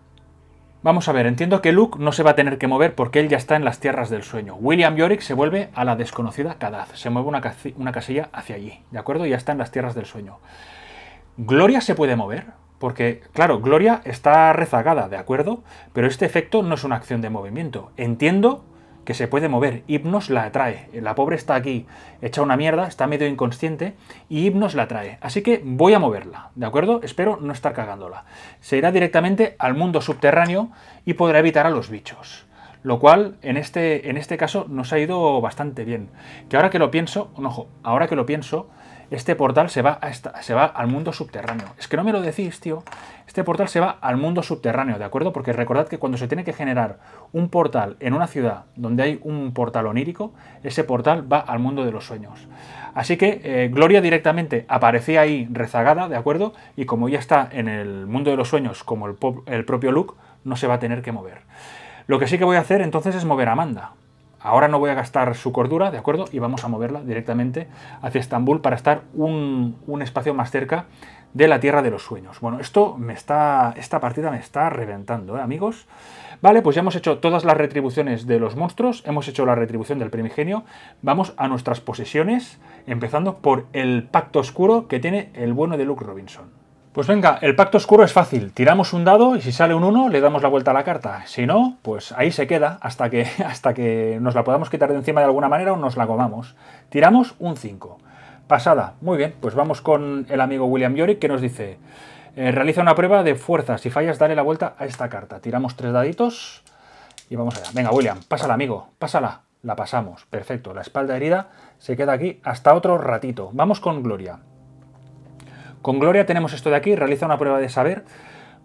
Vamos a ver, entiendo que Luke no se va a tener que mover porque él ya está en las tierras del sueño. William Yorick se vuelve a la desconocida Kadaz. se mueve una, una casilla hacia allí, ¿de acuerdo? Ya está en las tierras del sueño. Gloria se puede mover, porque, claro, Gloria está rezagada, ¿de acuerdo? Pero este efecto no es una acción de movimiento. Entiendo que se puede mover. Hipnos la atrae. La pobre está aquí, hecha una mierda, está medio inconsciente y Hipnos la atrae. Así que voy a moverla, ¿de acuerdo? Espero no estar cagándola. Se irá directamente al mundo subterráneo y podrá evitar a los bichos. Lo cual, en este, en este caso, nos ha ido bastante bien. Que ahora que lo pienso, ojo, ahora que lo pienso, este portal se va, a se va al mundo subterráneo. Es que no me lo decís, tío. Este portal se va al mundo subterráneo, ¿de acuerdo? Porque recordad que cuando se tiene que generar un portal en una ciudad donde hay un portal onírico, ese portal va al mundo de los sueños. Así que eh, Gloria directamente aparecía ahí rezagada, ¿de acuerdo? Y como ya está en el mundo de los sueños, como el, el propio Luke, no se va a tener que mover. Lo que sí que voy a hacer entonces es mover a Amanda ahora no voy a gastar su cordura, ¿de acuerdo? Y vamos a moverla directamente hacia Estambul para estar un, espacio más cerca de la Tierra de los Sueños. Bueno, esto me está, esta partida me está reventando, ¿eh, amigos? Vale, pues ya hemos hecho todas las retribuciones de los monstruos, hemos hecho la retribución del primigenio, vamos a nuestras posesiones, empezando por el pacto oscuro que tiene el bueno de Luke Robinson. Pues venga, el pacto oscuro es fácil. Tiramos un dado y si sale un 1 le damos la vuelta a la carta. Si no, pues ahí se queda hasta que, [laughs] hasta que nos la podamos quitar de encima de alguna manera o nos la comamos. Tiramos un 5. Pasada. Muy bien, pues vamos con el amigo William Yorick que nos dice... Eh, realiza una prueba de fuerza. Si fallas, dale la vuelta a esta carta. Tiramos tres daditos y vamos allá. Venga, William, pásala, amigo. Pásala. La pasamos. Perfecto. La espalda herida se queda aquí hasta otro ratito. Vamos con Gloria. Con Gloria tenemos esto de aquí, realiza una prueba de saber.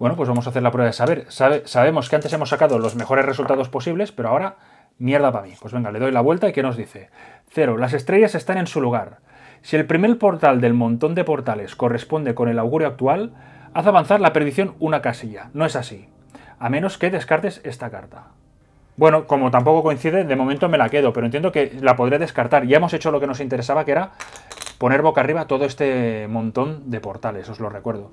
Bueno, pues vamos a hacer la prueba de saber. sabemos que antes hemos sacado los mejores resultados posibles, pero ahora mierda para mí. Pues venga, le doy la vuelta y ¿qué nos dice? Cero, las estrellas están en su lugar. Si el primer portal del montón de portales corresponde con el augurio actual, haz avanzar la perdición una casilla. No es así. A menos que descartes esta carta. Bueno, como tampoco coincide, de momento me la quedo, pero entiendo que la podré descartar. Ya hemos hecho lo que nos interesaba, que era poner boca arriba todo este montón de portales, os lo recuerdo.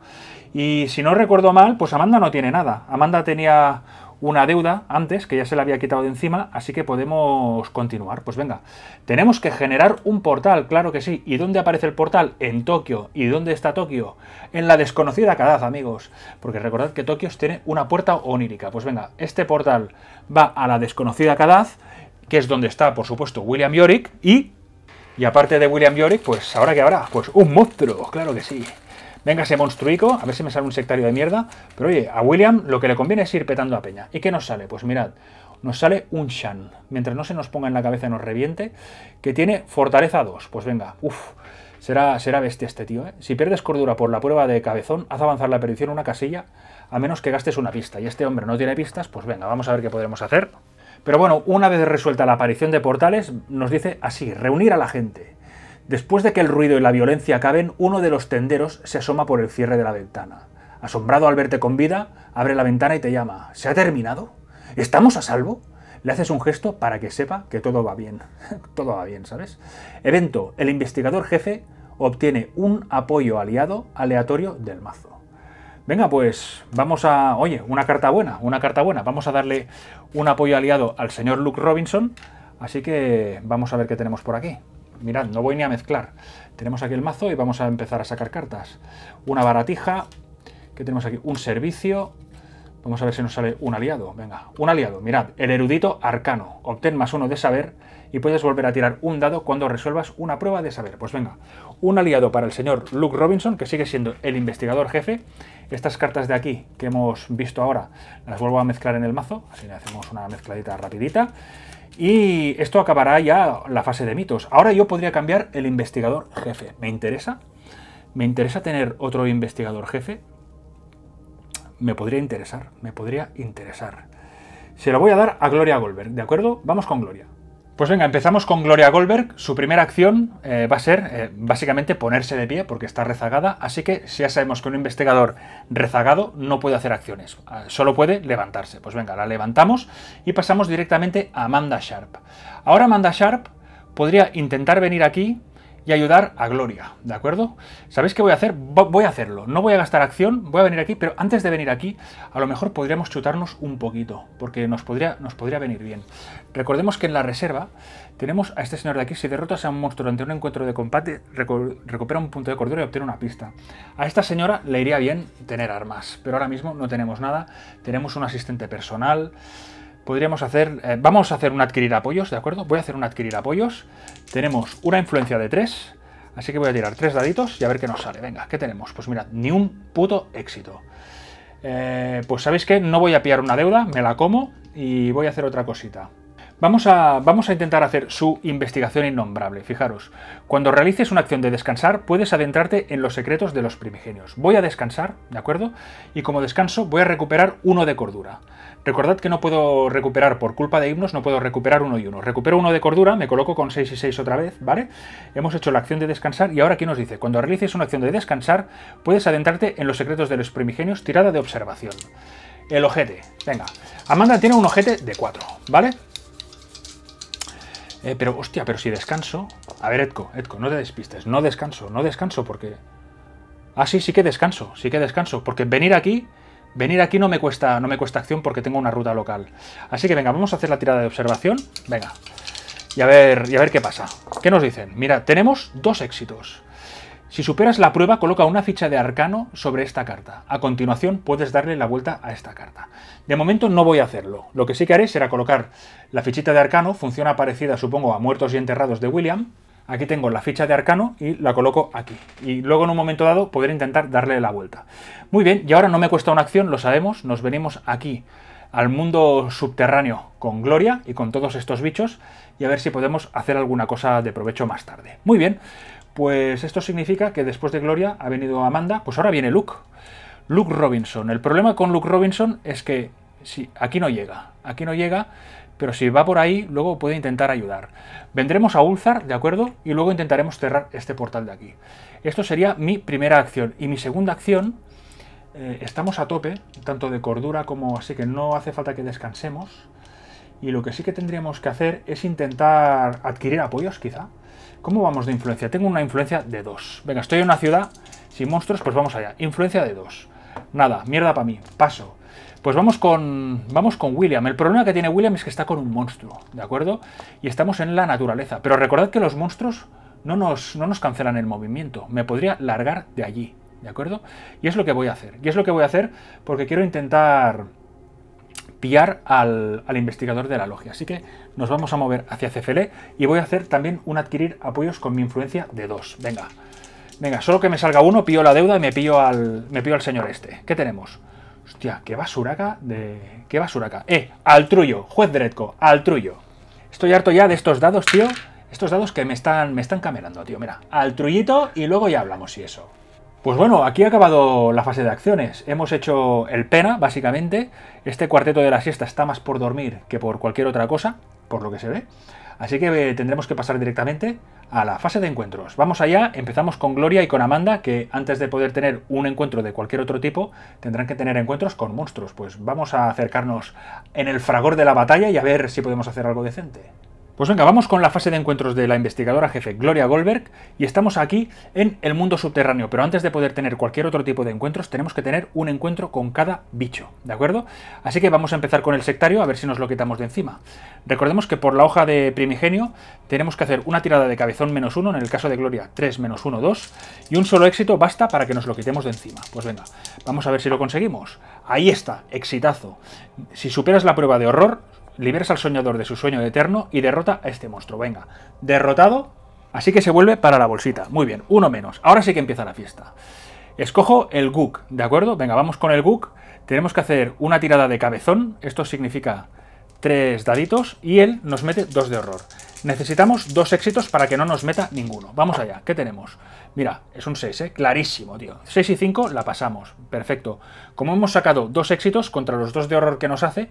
Y si no recuerdo mal, pues Amanda no tiene nada. Amanda tenía una deuda antes que ya se la había quitado de encima, así que podemos continuar. Pues venga, tenemos que generar un portal, claro que sí. ¿Y dónde aparece el portal? En Tokio. ¿Y dónde está Tokio? En la desconocida Kadaz, amigos. Porque recordad que Tokio tiene una puerta onírica. Pues venga, este portal va a la desconocida Kadaz, que es donde está, por supuesto, William Yorick, y y aparte de William Yorick, pues ahora que habrá, pues un monstruo, claro que sí. Venga ese monstruico, a ver si me sale un sectario de mierda. Pero oye, a William lo que le conviene es ir petando a Peña. ¿Y qué nos sale? Pues mirad, nos sale un Shan. Mientras no se nos ponga en la cabeza y nos reviente, que tiene fortaleza 2. Pues venga, uff, será, será bestia este tío, ¿eh? Si pierdes cordura por la prueba de cabezón, haz avanzar la perdición una casilla, a menos que gastes una pista. Y este hombre no tiene pistas, pues venga, vamos a ver qué podremos hacer. Pero bueno, una vez resuelta la aparición de portales, nos dice así, reunir a la gente. Después de que el ruido y la violencia acaben, uno de los tenderos se asoma por el cierre de la ventana. Asombrado al verte con vida, abre la ventana y te llama. ¿Se ha terminado? ¿Estamos a salvo? Le haces un gesto para que sepa que todo va bien. [laughs] todo va bien, ¿sabes? Evento. El investigador jefe obtiene un apoyo aliado aleatorio del mazo venga, pues vamos a, oye, una carta buena, una carta buena, vamos a darle un apoyo aliado al señor Luke Robinson, así que vamos a ver qué tenemos por aquí. Mirad, no voy ni a mezclar. Tenemos aquí el mazo y vamos a empezar a sacar cartas. Una baratija, que tenemos aquí un servicio, Vamos a ver si nos sale un aliado. Venga, un aliado. Mirad, el erudito arcano. Obtén más uno de saber y puedes volver a tirar un dado cuando resuelvas una prueba de saber. Pues venga, un aliado para el señor Luke Robinson, que sigue siendo el investigador jefe, estas cartas de aquí que hemos visto ahora las vuelvo a mezclar en el mazo, así le hacemos una mezcladita rapidita. Y esto acabará ya la fase de mitos. Ahora yo podría cambiar el investigador jefe. ¿Me interesa? ¿Me interesa tener otro investigador jefe? Me podría interesar, me podría interesar. Se lo voy a dar a Gloria Goldberg, ¿de acuerdo? Vamos con Gloria. Pues venga, empezamos con Gloria Goldberg. Su primera acción eh, va a ser eh, básicamente ponerse de pie porque está rezagada, así que si ya sabemos que un investigador rezagado no puede hacer acciones, ah, solo puede levantarse. Pues venga, la levantamos y pasamos directamente a Amanda Sharp. Ahora Amanda Sharp podría intentar venir aquí y ayudar a Gloria, ¿de acuerdo? ¿Sabéis qué voy a hacer? Voy a hacerlo, no voy a gastar acción, voy a venir aquí, pero antes de venir aquí, a lo mejor podríamos chutarnos un poquito, porque nos podría, nos podría venir bien. Recordemos que en la reserva tenemos a este señor de aquí, si derrota a un monstruo durante un encuentro de combate, recupera un punto de cordura y obtiene una pista. A esta señora le iría bien tener armas, pero ahora mismo no tenemos nada, tenemos un asistente personal podríamos hacer... Eh, vamos a hacer un adquirir apoyos, ¿de acuerdo? Voy a hacer un adquirir apoyos. Tenemos una influencia de 3, así que voy a tirar tres daditos y a ver qué nos sale. Venga, ¿qué tenemos? Pues mira, ni un puto éxito. Eh, pues ¿sabéis que No voy a pillar una deuda, me la como y voy a hacer otra cosita. Vamos a, vamos a, intentar hacer su investigación innombrable. Fijaros, cuando realices una acción de descansar, puedes adentrarte en los secretos de los primigenios. Voy a descansar, ¿de acuerdo? Y como descanso, voy a recuperar uno de cordura. Recordad que no puedo recuperar por culpa de himnos, no puedo recuperar uno y uno. Recupero uno de cordura, me coloco con 6 y 6 otra vez, ¿vale? Hemos hecho la acción de descansar y ahora aquí nos dice, cuando realices una acción de descansar, puedes adentrarte en los secretos de los primigenios, tirada de observación. El ojete, venga. Amanda tiene un ojete de 4, ¿vale? Eh, pero, hostia, pero si descanso... A ver, Edco, Edco, no te despistes. No descanso, no descanso porque... Ah, sí, sí que descanso, sí que descanso. Porque venir aquí... Venir aquí no me cuesta, no me cuesta acción porque tengo una ruta local. Así que venga, vamos a hacer la tirada de observación. Venga. Y a ver, y a ver qué pasa. ¿Qué nos dicen? Mira, tenemos dos éxitos. Si superas la prueba, coloca una ficha de arcano sobre esta carta. A continuación, puedes darle la vuelta a esta carta. De momento no voy a hacerlo. Lo que sí que haré será colocar la fichita de arcano, funciona parecida, supongo, a muertos y enterrados de William. Aquí tengo la ficha de arcano y la coloco aquí. Y luego en un momento dado poder intentar darle la vuelta. Muy bien, y ahora no me cuesta una acción, lo sabemos, nos venimos aquí al mundo subterráneo con Gloria y con todos estos bichos y a ver si podemos hacer alguna cosa de provecho más tarde. Muy bien, pues esto significa que después de Gloria ha venido Amanda, pues ahora viene Luke. Luke Robinson. El problema con Luke Robinson es que sí, aquí no llega, aquí no llega, pero si va por ahí, luego puede intentar ayudar. Vendremos a Ulzar, ¿de acuerdo? Y luego intentaremos cerrar este portal de aquí. Esto sería mi primera acción. Y mi segunda acción, eh, estamos a tope, tanto de cordura como así que no hace falta que descansemos. Y lo que sí que tendríamos que hacer es intentar adquirir apoyos, quizá. ¿Cómo vamos de influencia? Tengo una influencia de dos. Venga, estoy en una ciudad sin monstruos, pues vamos allá. Influencia de dos. Nada, mierda para mí. Paso. Pues vamos con, vamos con William. El problema que tiene William es que está con un monstruo, ¿de acuerdo? Y estamos en la naturaleza. Pero recordad que los monstruos no nos, no nos cancelan el movimiento. Me podría largar de allí, ¿de acuerdo? Y es lo que voy a hacer. Y es lo que voy a hacer porque quiero intentar pillar al, al, investigador de la logia. Así que nos vamos a mover hacia CFL y voy a hacer también un adquirir apoyos con mi influencia de dos Venga, venga, solo que me salga uno, pillo la deuda y me pillo al, me pillo al señor este. ¿Qué tenemos? Hostia, qué basuraca de... qué basuraca. Eh, al truyo, juez Dredko, al truyo. Estoy harto ya de estos dados, tío. Estos dados que me están, me están camelando, tío. Mira, al trullito y luego ya hablamos y eso. Pues bueno, aquí ha acabado la fase de acciones. Hemos hecho el pena, básicamente. Este cuarteto de la siesta está más por dormir que por cualquier otra cosa, por lo que se ve. Así que eh, tendremos que pasar directamente a la fase de encuentros. Vamos allá, empezamos con Gloria y con Amanda, que antes de poder tener un encuentro de cualquier otro tipo, tendrán que tener encuentros con monstruos. Pues vamos a acercarnos en el fragor de la batalla y a ver si podemos hacer algo decente. Pues venga, vamos con la fase de encuentros de la investigadora jefe Gloria Goldberg y estamos aquí en el mundo subterráneo, pero antes de poder tener cualquier otro tipo de encuentros tenemos que tener un encuentro con cada bicho, ¿de acuerdo? Así que vamos a empezar con el sectario a ver si nos lo quitamos de encima. Recordemos que por la hoja de primigenio tenemos que hacer una tirada de cabezón menos uno, en el caso de Gloria 3 menos 1, 2, y un solo éxito basta para que nos lo quitemos de encima. Pues venga, vamos a ver si lo conseguimos. Ahí está, exitazo. Si superas la prueba de horror, Libera al soñador de su sueño eterno y derrota a este monstruo. Venga, derrotado, así que se vuelve para la bolsita. Muy bien, uno menos. Ahora sí que empieza la fiesta. Escojo el Gook, ¿de acuerdo? Venga, vamos con el Gook. Tenemos que hacer una tirada de cabezón. Esto significa tres daditos y él nos mete dos de horror. Necesitamos dos éxitos para que no nos meta ninguno. Vamos allá, ¿qué tenemos? Mira, es un 6, ¿eh? Clarísimo, tío. 6 y 5 la pasamos, perfecto. Como hemos sacado dos éxitos contra los dos de horror que nos hace,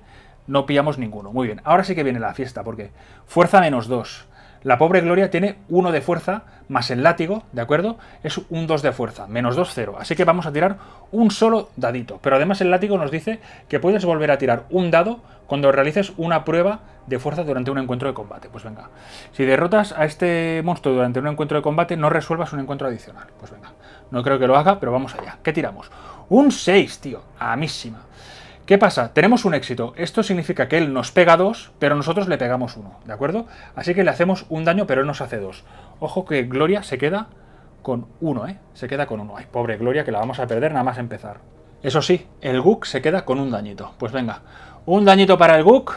no pillamos ninguno. Muy bien. Ahora sí que viene la fiesta, porque fuerza menos 2. La pobre Gloria tiene 1 de fuerza más el látigo, ¿de acuerdo? Es un 2 de fuerza, menos 2, 0. Así que vamos a tirar un solo dadito. Pero además el látigo nos dice que puedes volver a tirar un dado cuando realices una prueba de fuerza durante un encuentro de combate. Pues venga, si derrotas a este monstruo durante un encuentro de combate, no resuelvas un encuentro adicional. Pues venga, no creo que lo haga, pero vamos allá. ¿Qué tiramos? Un 6, tío. Amísima. ¿Qué pasa? Tenemos un éxito. Esto significa que él nos pega dos, pero nosotros le pegamos uno, ¿de acuerdo? Así que le hacemos un daño, pero él nos hace dos. Ojo que Gloria se queda con uno, ¿eh? Se queda con uno. Ay, pobre Gloria, que la vamos a perder nada más empezar. Eso sí, el Gook se queda con un dañito. Pues venga, un dañito para el Gook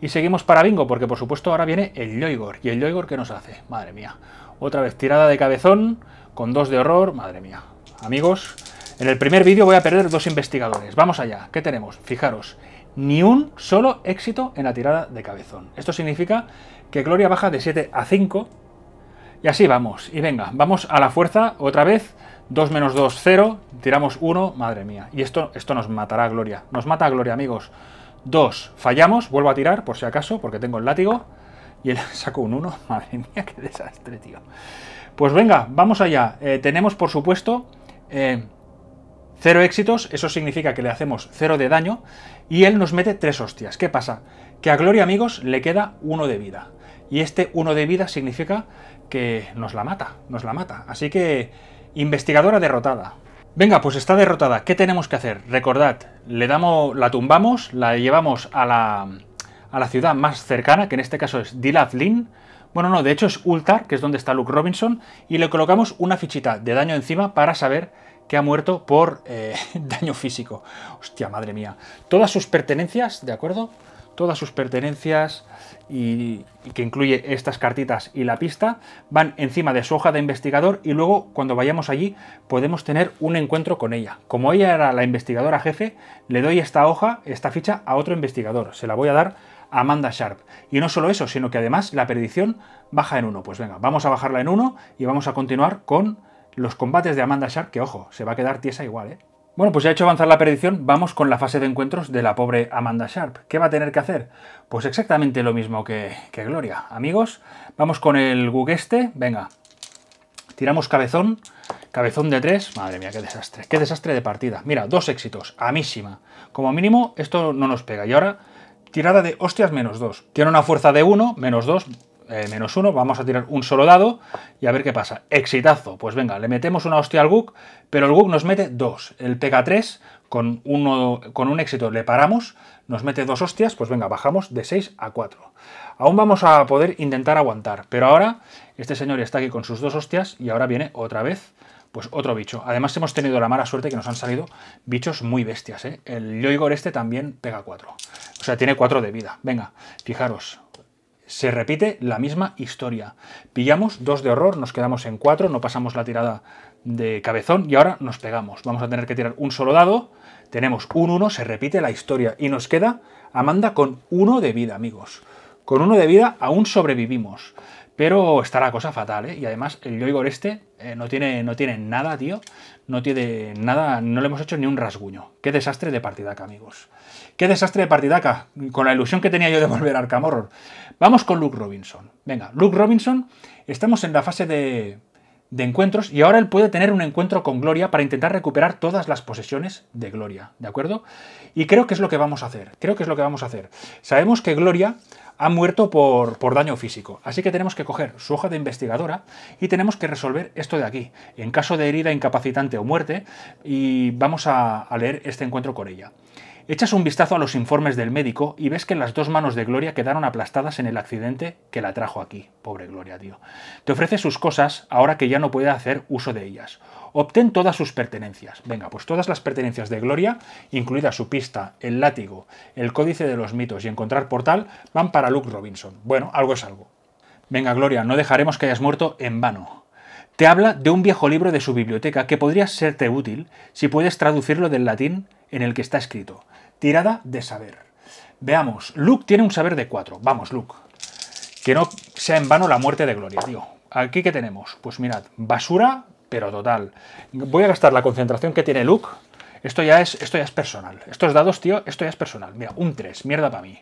y seguimos para Bingo, porque por supuesto ahora viene el Yoigor. ¿Y el Yoigor qué nos hace? Madre mía. Otra vez tirada de cabezón con dos de horror. Madre mía. Amigos, en el primer vídeo voy a perder dos investigadores. Vamos allá. ¿Qué tenemos? Fijaros, ni un solo éxito en la tirada de cabezón. Esto significa que Gloria baja de 7 a 5. Y así vamos. Y venga, vamos a la fuerza otra vez. 2 menos 2, 0. Tiramos 1. Madre mía. Y esto, esto nos matará a Gloria. Nos mata a Gloria, amigos. 2. Fallamos. Vuelvo a tirar, por si acaso, porque tengo el látigo. Y él [laughs] un 1. Madre mía, qué desastre, tío. Pues venga, vamos allá. Eh, tenemos, por supuesto... Eh, Cero éxitos, eso significa que le hacemos cero de daño y él nos mete tres hostias. ¿Qué pasa? Que a Gloria amigos le queda uno de vida. Y este uno de vida significa que nos la mata, nos la mata. Así que investigadora derrotada. Venga, pues está derrotada. ¿Qué tenemos que hacer? Recordad, le damos, la tumbamos, la llevamos a la, a la ciudad más cercana, que en este caso es Dilatlin. Bueno, no, de hecho es Ultar, que es donde está Luke Robinson, y le colocamos una fichita de daño encima para saber que ha muerto por eh, [laughs] daño físico. Hostia, madre mía. Todas sus pertenencias, ¿de acuerdo? Todas sus pertenencias y, que incluye estas cartitas y la pista van encima de su hoja de investigador y luego cuando vayamos allí podemos tener un encuentro con ella. Como ella era la investigadora jefe, le doy esta hoja, esta ficha a otro investigador. Se la voy a dar a Amanda Sharp. Y no solo eso, sino que además la perdición baja en uno. Pues venga, vamos a bajarla en uno y vamos a continuar con los combates de Amanda Sharp, que ojo, se va a quedar tiesa igual, ¿eh? Bueno, pues ya he hecho avanzar la perdición. vamos con la fase de encuentros de la pobre Amanda Sharp. ¿Qué va a tener que hacer? Pues exactamente lo mismo que, Gloria. Amigos, vamos con el Gugeste. venga. Tiramos cabezón, cabezón de tres. Madre mía, qué desastre, qué desastre de partida. Mira, dos éxitos, amísima. Como mínimo, esto no nos pega. Y ahora, tirada de hostias menos dos. Tiene una fuerza de uno, menos dos, eh, menos uno, vamos a tirar un solo dado y a ver qué pasa. Exitazo, pues venga, le metemos una hostia al Guk, pero el Guk nos mete dos. El pega 3 con, uno, con un éxito le paramos, nos mete dos hostias, pues venga, bajamos de 6 a 4. Aún vamos a poder intentar aguantar, pero ahora este señor está aquí con sus dos hostias y ahora viene otra vez pues otro bicho. Además hemos tenido la mala suerte que nos han salido bichos muy bestias. ¿eh? El Yoigor este también pega 4. O sea, tiene 4 de vida. Venga, fijaros se repite la misma historia. Pillamos dos de horror, nos quedamos en cuatro, no pasamos la tirada de cabezón y ahora nos pegamos. Vamos a tener que tirar un solo dado, tenemos un uno, se repite la historia y nos queda Amanda con uno de vida, amigos. Con uno de vida aún sobrevivimos. Pero está la cosa fatal, ¿eh? Y además el Yoigor este eh, no, tiene, no tiene nada, tío. No tiene nada, no le hemos hecho ni un rasguño. Qué desastre de partida acá, amigos. Qué desastre de partidaca, con la ilusión que tenía yo de volver a Arkham Horror. Vamos con Luke Robinson. Venga, Luke Robinson, estamos en la fase de, de encuentros y ahora él puede tener un encuentro con Gloria para intentar recuperar todas las posesiones de Gloria, ¿de acuerdo? Y creo que es lo que vamos a hacer, creo que es lo que vamos a hacer. Sabemos que Gloria ha muerto por, por daño físico, así que tenemos que coger su hoja de investigadora y tenemos que resolver esto de aquí, en caso de herida incapacitante o muerte, y vamos a leer este encuentro con ella. Echas un vistazo a los informes del médico y ves que las dos manos de Gloria quedaron aplastadas en el accidente que la trajo aquí. Pobre Gloria, tío. Te ofrece sus cosas ahora que ya no puede hacer uso de ellas. Obtén todas sus pertenencias. Venga, pues todas las pertenencias de Gloria, incluida su pista, el látigo, el códice de los mitos y encontrar portal, van para Luke Robinson. Bueno, algo es algo. Venga, Gloria, no dejaremos que hayas muerto en vano. Te habla de un viejo libro de su biblioteca que podría serte útil si puedes traducirlo del latín en el que está escrito. Tirada de saber. Veamos, Luke tiene un saber de 4. Vamos, Luke. Que no sea en vano la muerte de Gloria, tío. Aquí que tenemos, pues mirad, basura, pero total. Voy a gastar la concentración que tiene Luke. Esto ya es, esto ya es personal. Estos dados, tío, esto ya es personal. Mira, un 3, mierda para mí.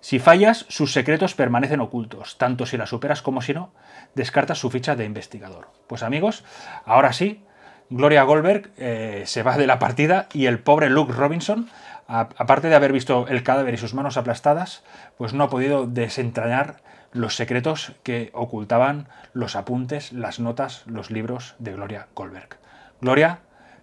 Si fallas, sus secretos permanecen ocultos, tanto si la superas como si no, descartas su ficha de investigador. Pues amigos, ahora sí, Gloria Goldberg eh, se va de la partida y el pobre Luke Robinson aparte de haber visto el cadáver y sus manos aplastadas, pues no ha podido desentrañar los secretos que ocultaban los apuntes, las notas, los libros de Gloria Goldberg. Gloria,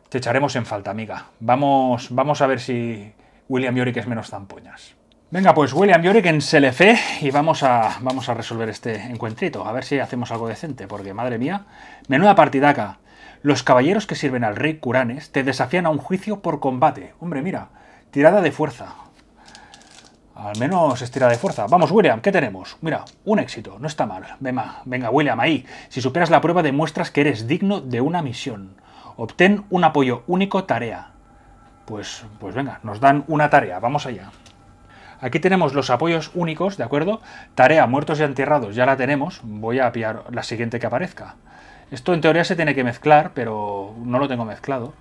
te echaremos en falta, amiga. Vamos, vamos a ver si William Yorick es menos zampoñas. Venga, pues William Yorick en Selefe y vamos a, vamos a resolver este encuentrito, a ver si hacemos algo decente, porque madre mía, menuda partidaca. Los caballeros que sirven al rey Curanes te desafían a un juicio por combate. Hombre, mira, Tirada de fuerza. Al menos es tirada de fuerza. Vamos, William, ¿qué tenemos? Mira, un éxito, no está mal. Venga, venga, William, ahí. Si superas la prueba, demuestras que eres digno de una misión. Obtén un apoyo único tarea. Pues, pues venga, nos dan una tarea, vamos allá. Aquí tenemos los apoyos únicos, ¿de acuerdo? Tarea, muertos y enterrados, ya la tenemos. Voy a pillar la siguiente que aparezca. Esto en teoría se tiene que mezclar, pero no lo tengo mezclado.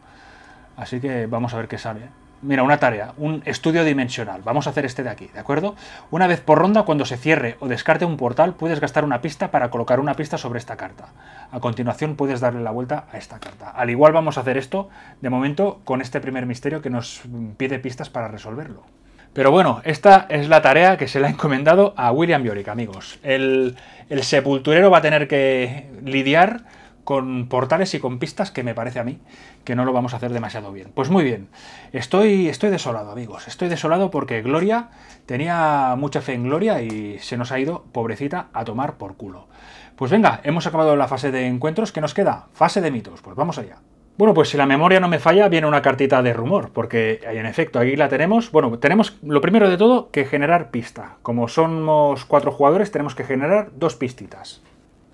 Así que vamos a ver qué sale mira, una tarea, un estudio dimensional. Vamos a hacer este de aquí, ¿de acuerdo? Una vez por ronda, cuando se cierre o descarte un portal, puedes gastar una pista para colocar una pista sobre esta carta. A continuación puedes darle la vuelta a esta carta. Al igual vamos a hacer esto, de momento, con este primer misterio que nos pide pistas para resolverlo. Pero bueno, esta es la tarea que se le ha encomendado a William Bjorik, amigos. El, el sepulturero va a tener que lidiar con portales y con pistas que me parece a mí que no lo vamos a hacer demasiado bien. Pues muy bien, estoy, estoy desolado amigos, estoy desolado porque Gloria tenía mucha fe en Gloria y se nos ha ido, pobrecita, a tomar por culo. Pues venga, hemos acabado la fase de encuentros, ¿qué nos queda? Fase de mitos, pues vamos allá. Bueno, pues si la memoria no me falla, viene una cartita de rumor, porque en efecto aquí la tenemos. Bueno, tenemos lo primero de todo que generar pista. Como somos cuatro jugadores, tenemos que generar dos pistitas.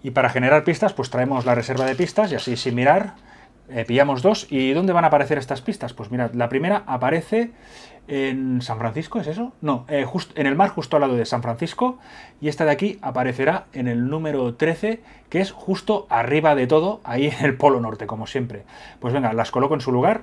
Y para generar pistas, pues traemos la reserva de pistas y así sin mirar eh, pillamos dos. ¿Y dónde van a aparecer estas pistas? Pues mirad, la primera aparece en San Francisco, ¿es eso? No, eh, en el mar justo al lado de San Francisco. Y esta de aquí aparecerá en el número 13, que es justo arriba de todo, ahí en el Polo Norte, como siempre. Pues venga, las coloco en su lugar.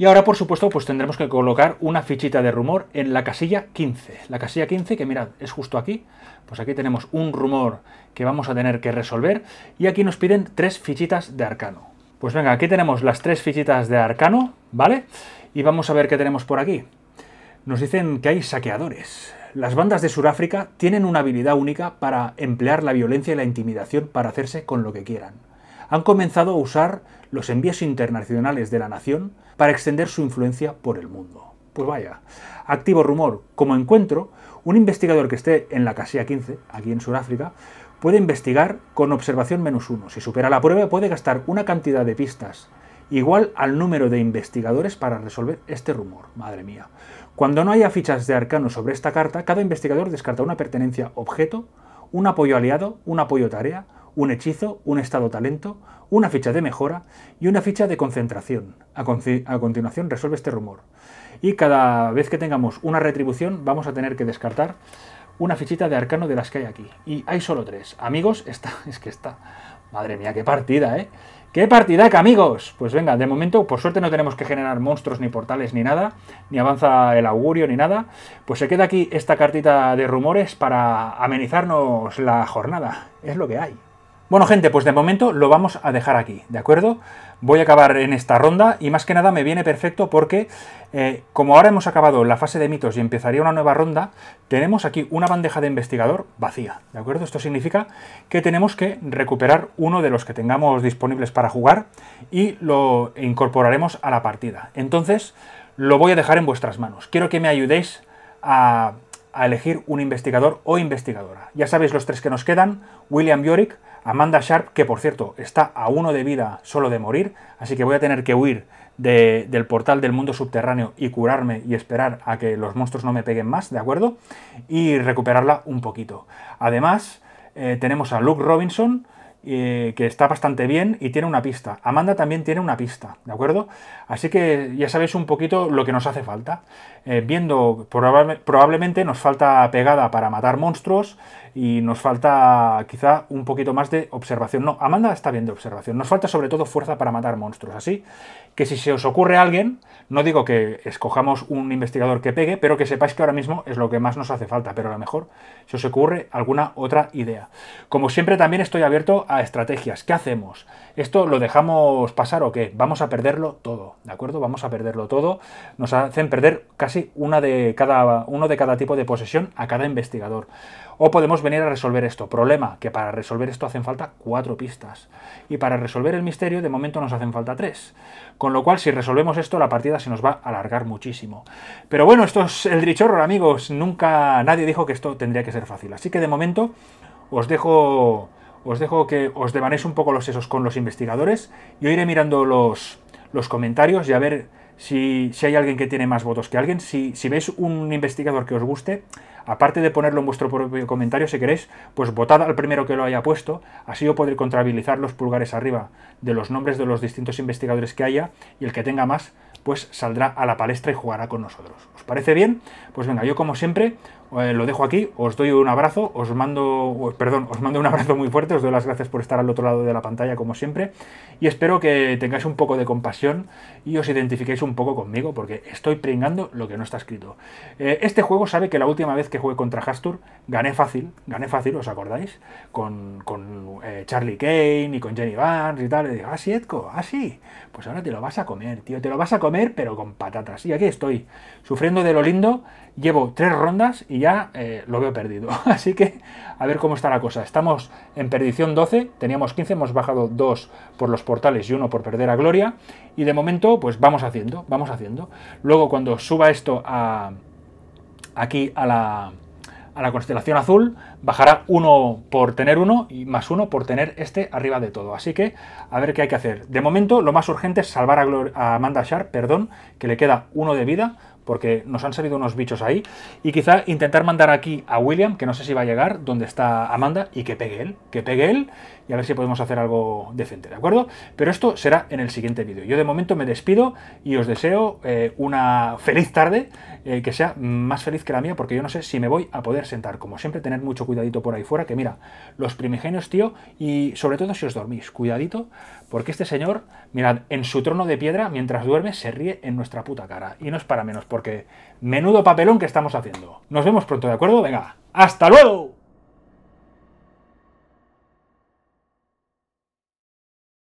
Y ahora, por supuesto, pues tendremos que colocar una fichita de rumor en la casilla 15. La casilla 15, que mirad, es justo aquí pues aquí tenemos un rumor que vamos a tener que resolver y aquí nos piden tres fichitas de arcano. Pues venga, aquí tenemos las tres fichitas de arcano, ¿vale? Y vamos a ver qué tenemos por aquí. Nos dicen que hay saqueadores. Las bandas de Sudáfrica tienen una habilidad única para emplear la violencia y la intimidación para hacerse con lo que quieran. Han comenzado a usar los envíos internacionales de la nación para extender su influencia por el mundo. Pues vaya, activo rumor, como encuentro, un investigador que esté en la casilla 15, aquí en Sudáfrica, puede investigar con observación menos uno. Si supera la prueba, puede gastar una cantidad de pistas igual al número de investigadores para resolver este rumor. Madre mía. Cuando no haya fichas de arcano sobre esta carta, cada investigador descarta una pertenencia objeto, un apoyo aliado, un apoyo tarea, un hechizo, un estado talento, una ficha de mejora y una ficha de concentración. a continuación resuelve este rumor y cada vez que tengamos una retribución vamos a tener que descartar una fichita de arcano de las que hay aquí. Y hay solo tres. Amigos, esta... [laughs] es que está. Madre mía, qué partida, ¿eh? ¡Qué que amigos! Pues venga, de momento, por suerte no tenemos que generar monstruos ni portales ni nada, ni avanza el augurio ni nada. Pues se queda aquí esta cartita de rumores para amenizarnos la jornada. Es lo que hay. Bueno, gente, pues de momento lo vamos a dejar aquí, ¿de acuerdo? voy a acabar en esta ronda y más que nada me viene perfecto porque eh, como ahora hemos acabado la fase de mitos y empezaría una nueva ronda, tenemos aquí una bandeja de investigador vacía, ¿de acuerdo? Esto significa que tenemos que recuperar uno de los que tengamos disponibles para jugar y lo incorporaremos a la partida. Entonces, lo voy a dejar en vuestras manos. Quiero que me ayudéis a, a elegir un investigador o investigadora. Ya sabéis los tres que nos quedan, William Yorick, Amanda Sharp, que por cierto está a uno de vida solo de morir, así que voy a tener que huir del portal del mundo subterráneo y curarme y esperar a que los monstruos no me peguen más, ¿de acuerdo? Y recuperarla un poquito. Además, eh, tenemos a Luke Robinson, eh, que está bastante bien y tiene una pista. Amanda también tiene una pista, ¿de acuerdo? Así que ya sabéis un poquito lo que nos hace falta. Eh, viendo, probablemente nos falta pegada para matar monstruos, y nos falta quizá un poquito más de observación. No, Amanda está bien de observación. Nos falta sobre todo fuerza para matar monstruos. Así que si se os ocurre alguien, no digo que escojamos un investigador que pegue, pero que sepáis que ahora mismo es lo que más nos hace falta. Pero a lo mejor se os ocurre alguna otra idea. Como siempre, también estoy abierto a estrategias. ¿Qué hacemos? ¿Esto lo dejamos pasar o qué? Vamos a perderlo todo, ¿de acuerdo? Vamos a perderlo todo. Nos hacen perder casi una de cada, uno de cada tipo de posesión a cada investigador. O podemos venir a resolver esto. Problema, que para resolver esto hacen falta cuatro pistas. Y para resolver el misterio, de momento nos hacen falta tres. Con lo cual, si resolvemos esto, la partida se nos va a alargar muchísimo. Pero bueno, esto es el drichorro, amigos. Nunca nadie dijo que esto tendría que ser fácil. Así que de momento os dejo, os dejo que os devanéis un poco los sesos con los investigadores. Yo iré mirando los, los comentarios y a ver si, hay alguien que tiene más votos que alguien. Si, si veis un investigador que os guste, aparte de ponerlo en vuestro propio comentario, si queréis, pues votad al primero que lo haya puesto, así yo podré contabilizar los pulgares arriba de los nombres de los distintos investigadores que haya y el que tenga más, pues saldrá a la palestra y jugará con nosotros. ¿Os parece bien? Pues venga, yo como siempre eh, lo dejo aquí, os doy un abrazo, os mando, perdón, os mando un abrazo muy fuerte, os doy las gracias por estar al otro lado de la pantalla como siempre y espero que tengáis un poco de compasión y os identifiquéis un poco conmigo porque estoy pringando lo que no está escrito. Eh, este juego sabe que la última vez que jugué contra Hastur gané fácil, gané fácil, ¿os acordáis? Con, eh, Charlie Kane y con Jenny Barnes y tal. Y digo, ah, Edco, ah, Pues ahora te lo vas a comer, tío, te lo vas a comer pero con patatas. Y aquí estoy, sufriendo de lo lindo, llevo tres rondas y ya eh, lo veo perdido. [laughs] Así que a ver cómo está la cosa. Estamos en perdición 12, teníamos 15, hemos bajado 2 por los portales y 1 por perder a Gloria. Y de momento, pues vamos haciendo, vamos haciendo. Luego cuando suba esto a, aquí a la, a la constelación azul, bajará 1 por tener 1 y más 1 por tener este arriba de todo. Así que a ver qué hay que hacer. De momento, lo más urgente es salvar a, a Amanda Sharp, perdón, que le queda 1 de vida porque nos han salido unos bichos ahí. Y quizá intentar mandar aquí a William, que no sé si va a llegar, donde está Amanda, y que pegue él, que pegue él, y a ver si podemos hacer algo decente, ¿de acuerdo? Pero esto será en el siguiente vídeo. Yo de momento me despido y os deseo eh, una feliz tarde, eh, que sea más feliz que la mía, porque yo no sé si me voy a poder sentar. Como siempre, tener mucho cuidadito por ahí fuera, que mira, los primigenios, tío, y sobre todo si os dormís, cuidadito porque este señor, mirad, en su trono de piedra, mientras duerme, se ríe en nuestra puta cara. Y no es para menos, porque menudo papelón que estamos haciendo. Nos vemos pronto, ¿de acuerdo? Venga, hasta luego.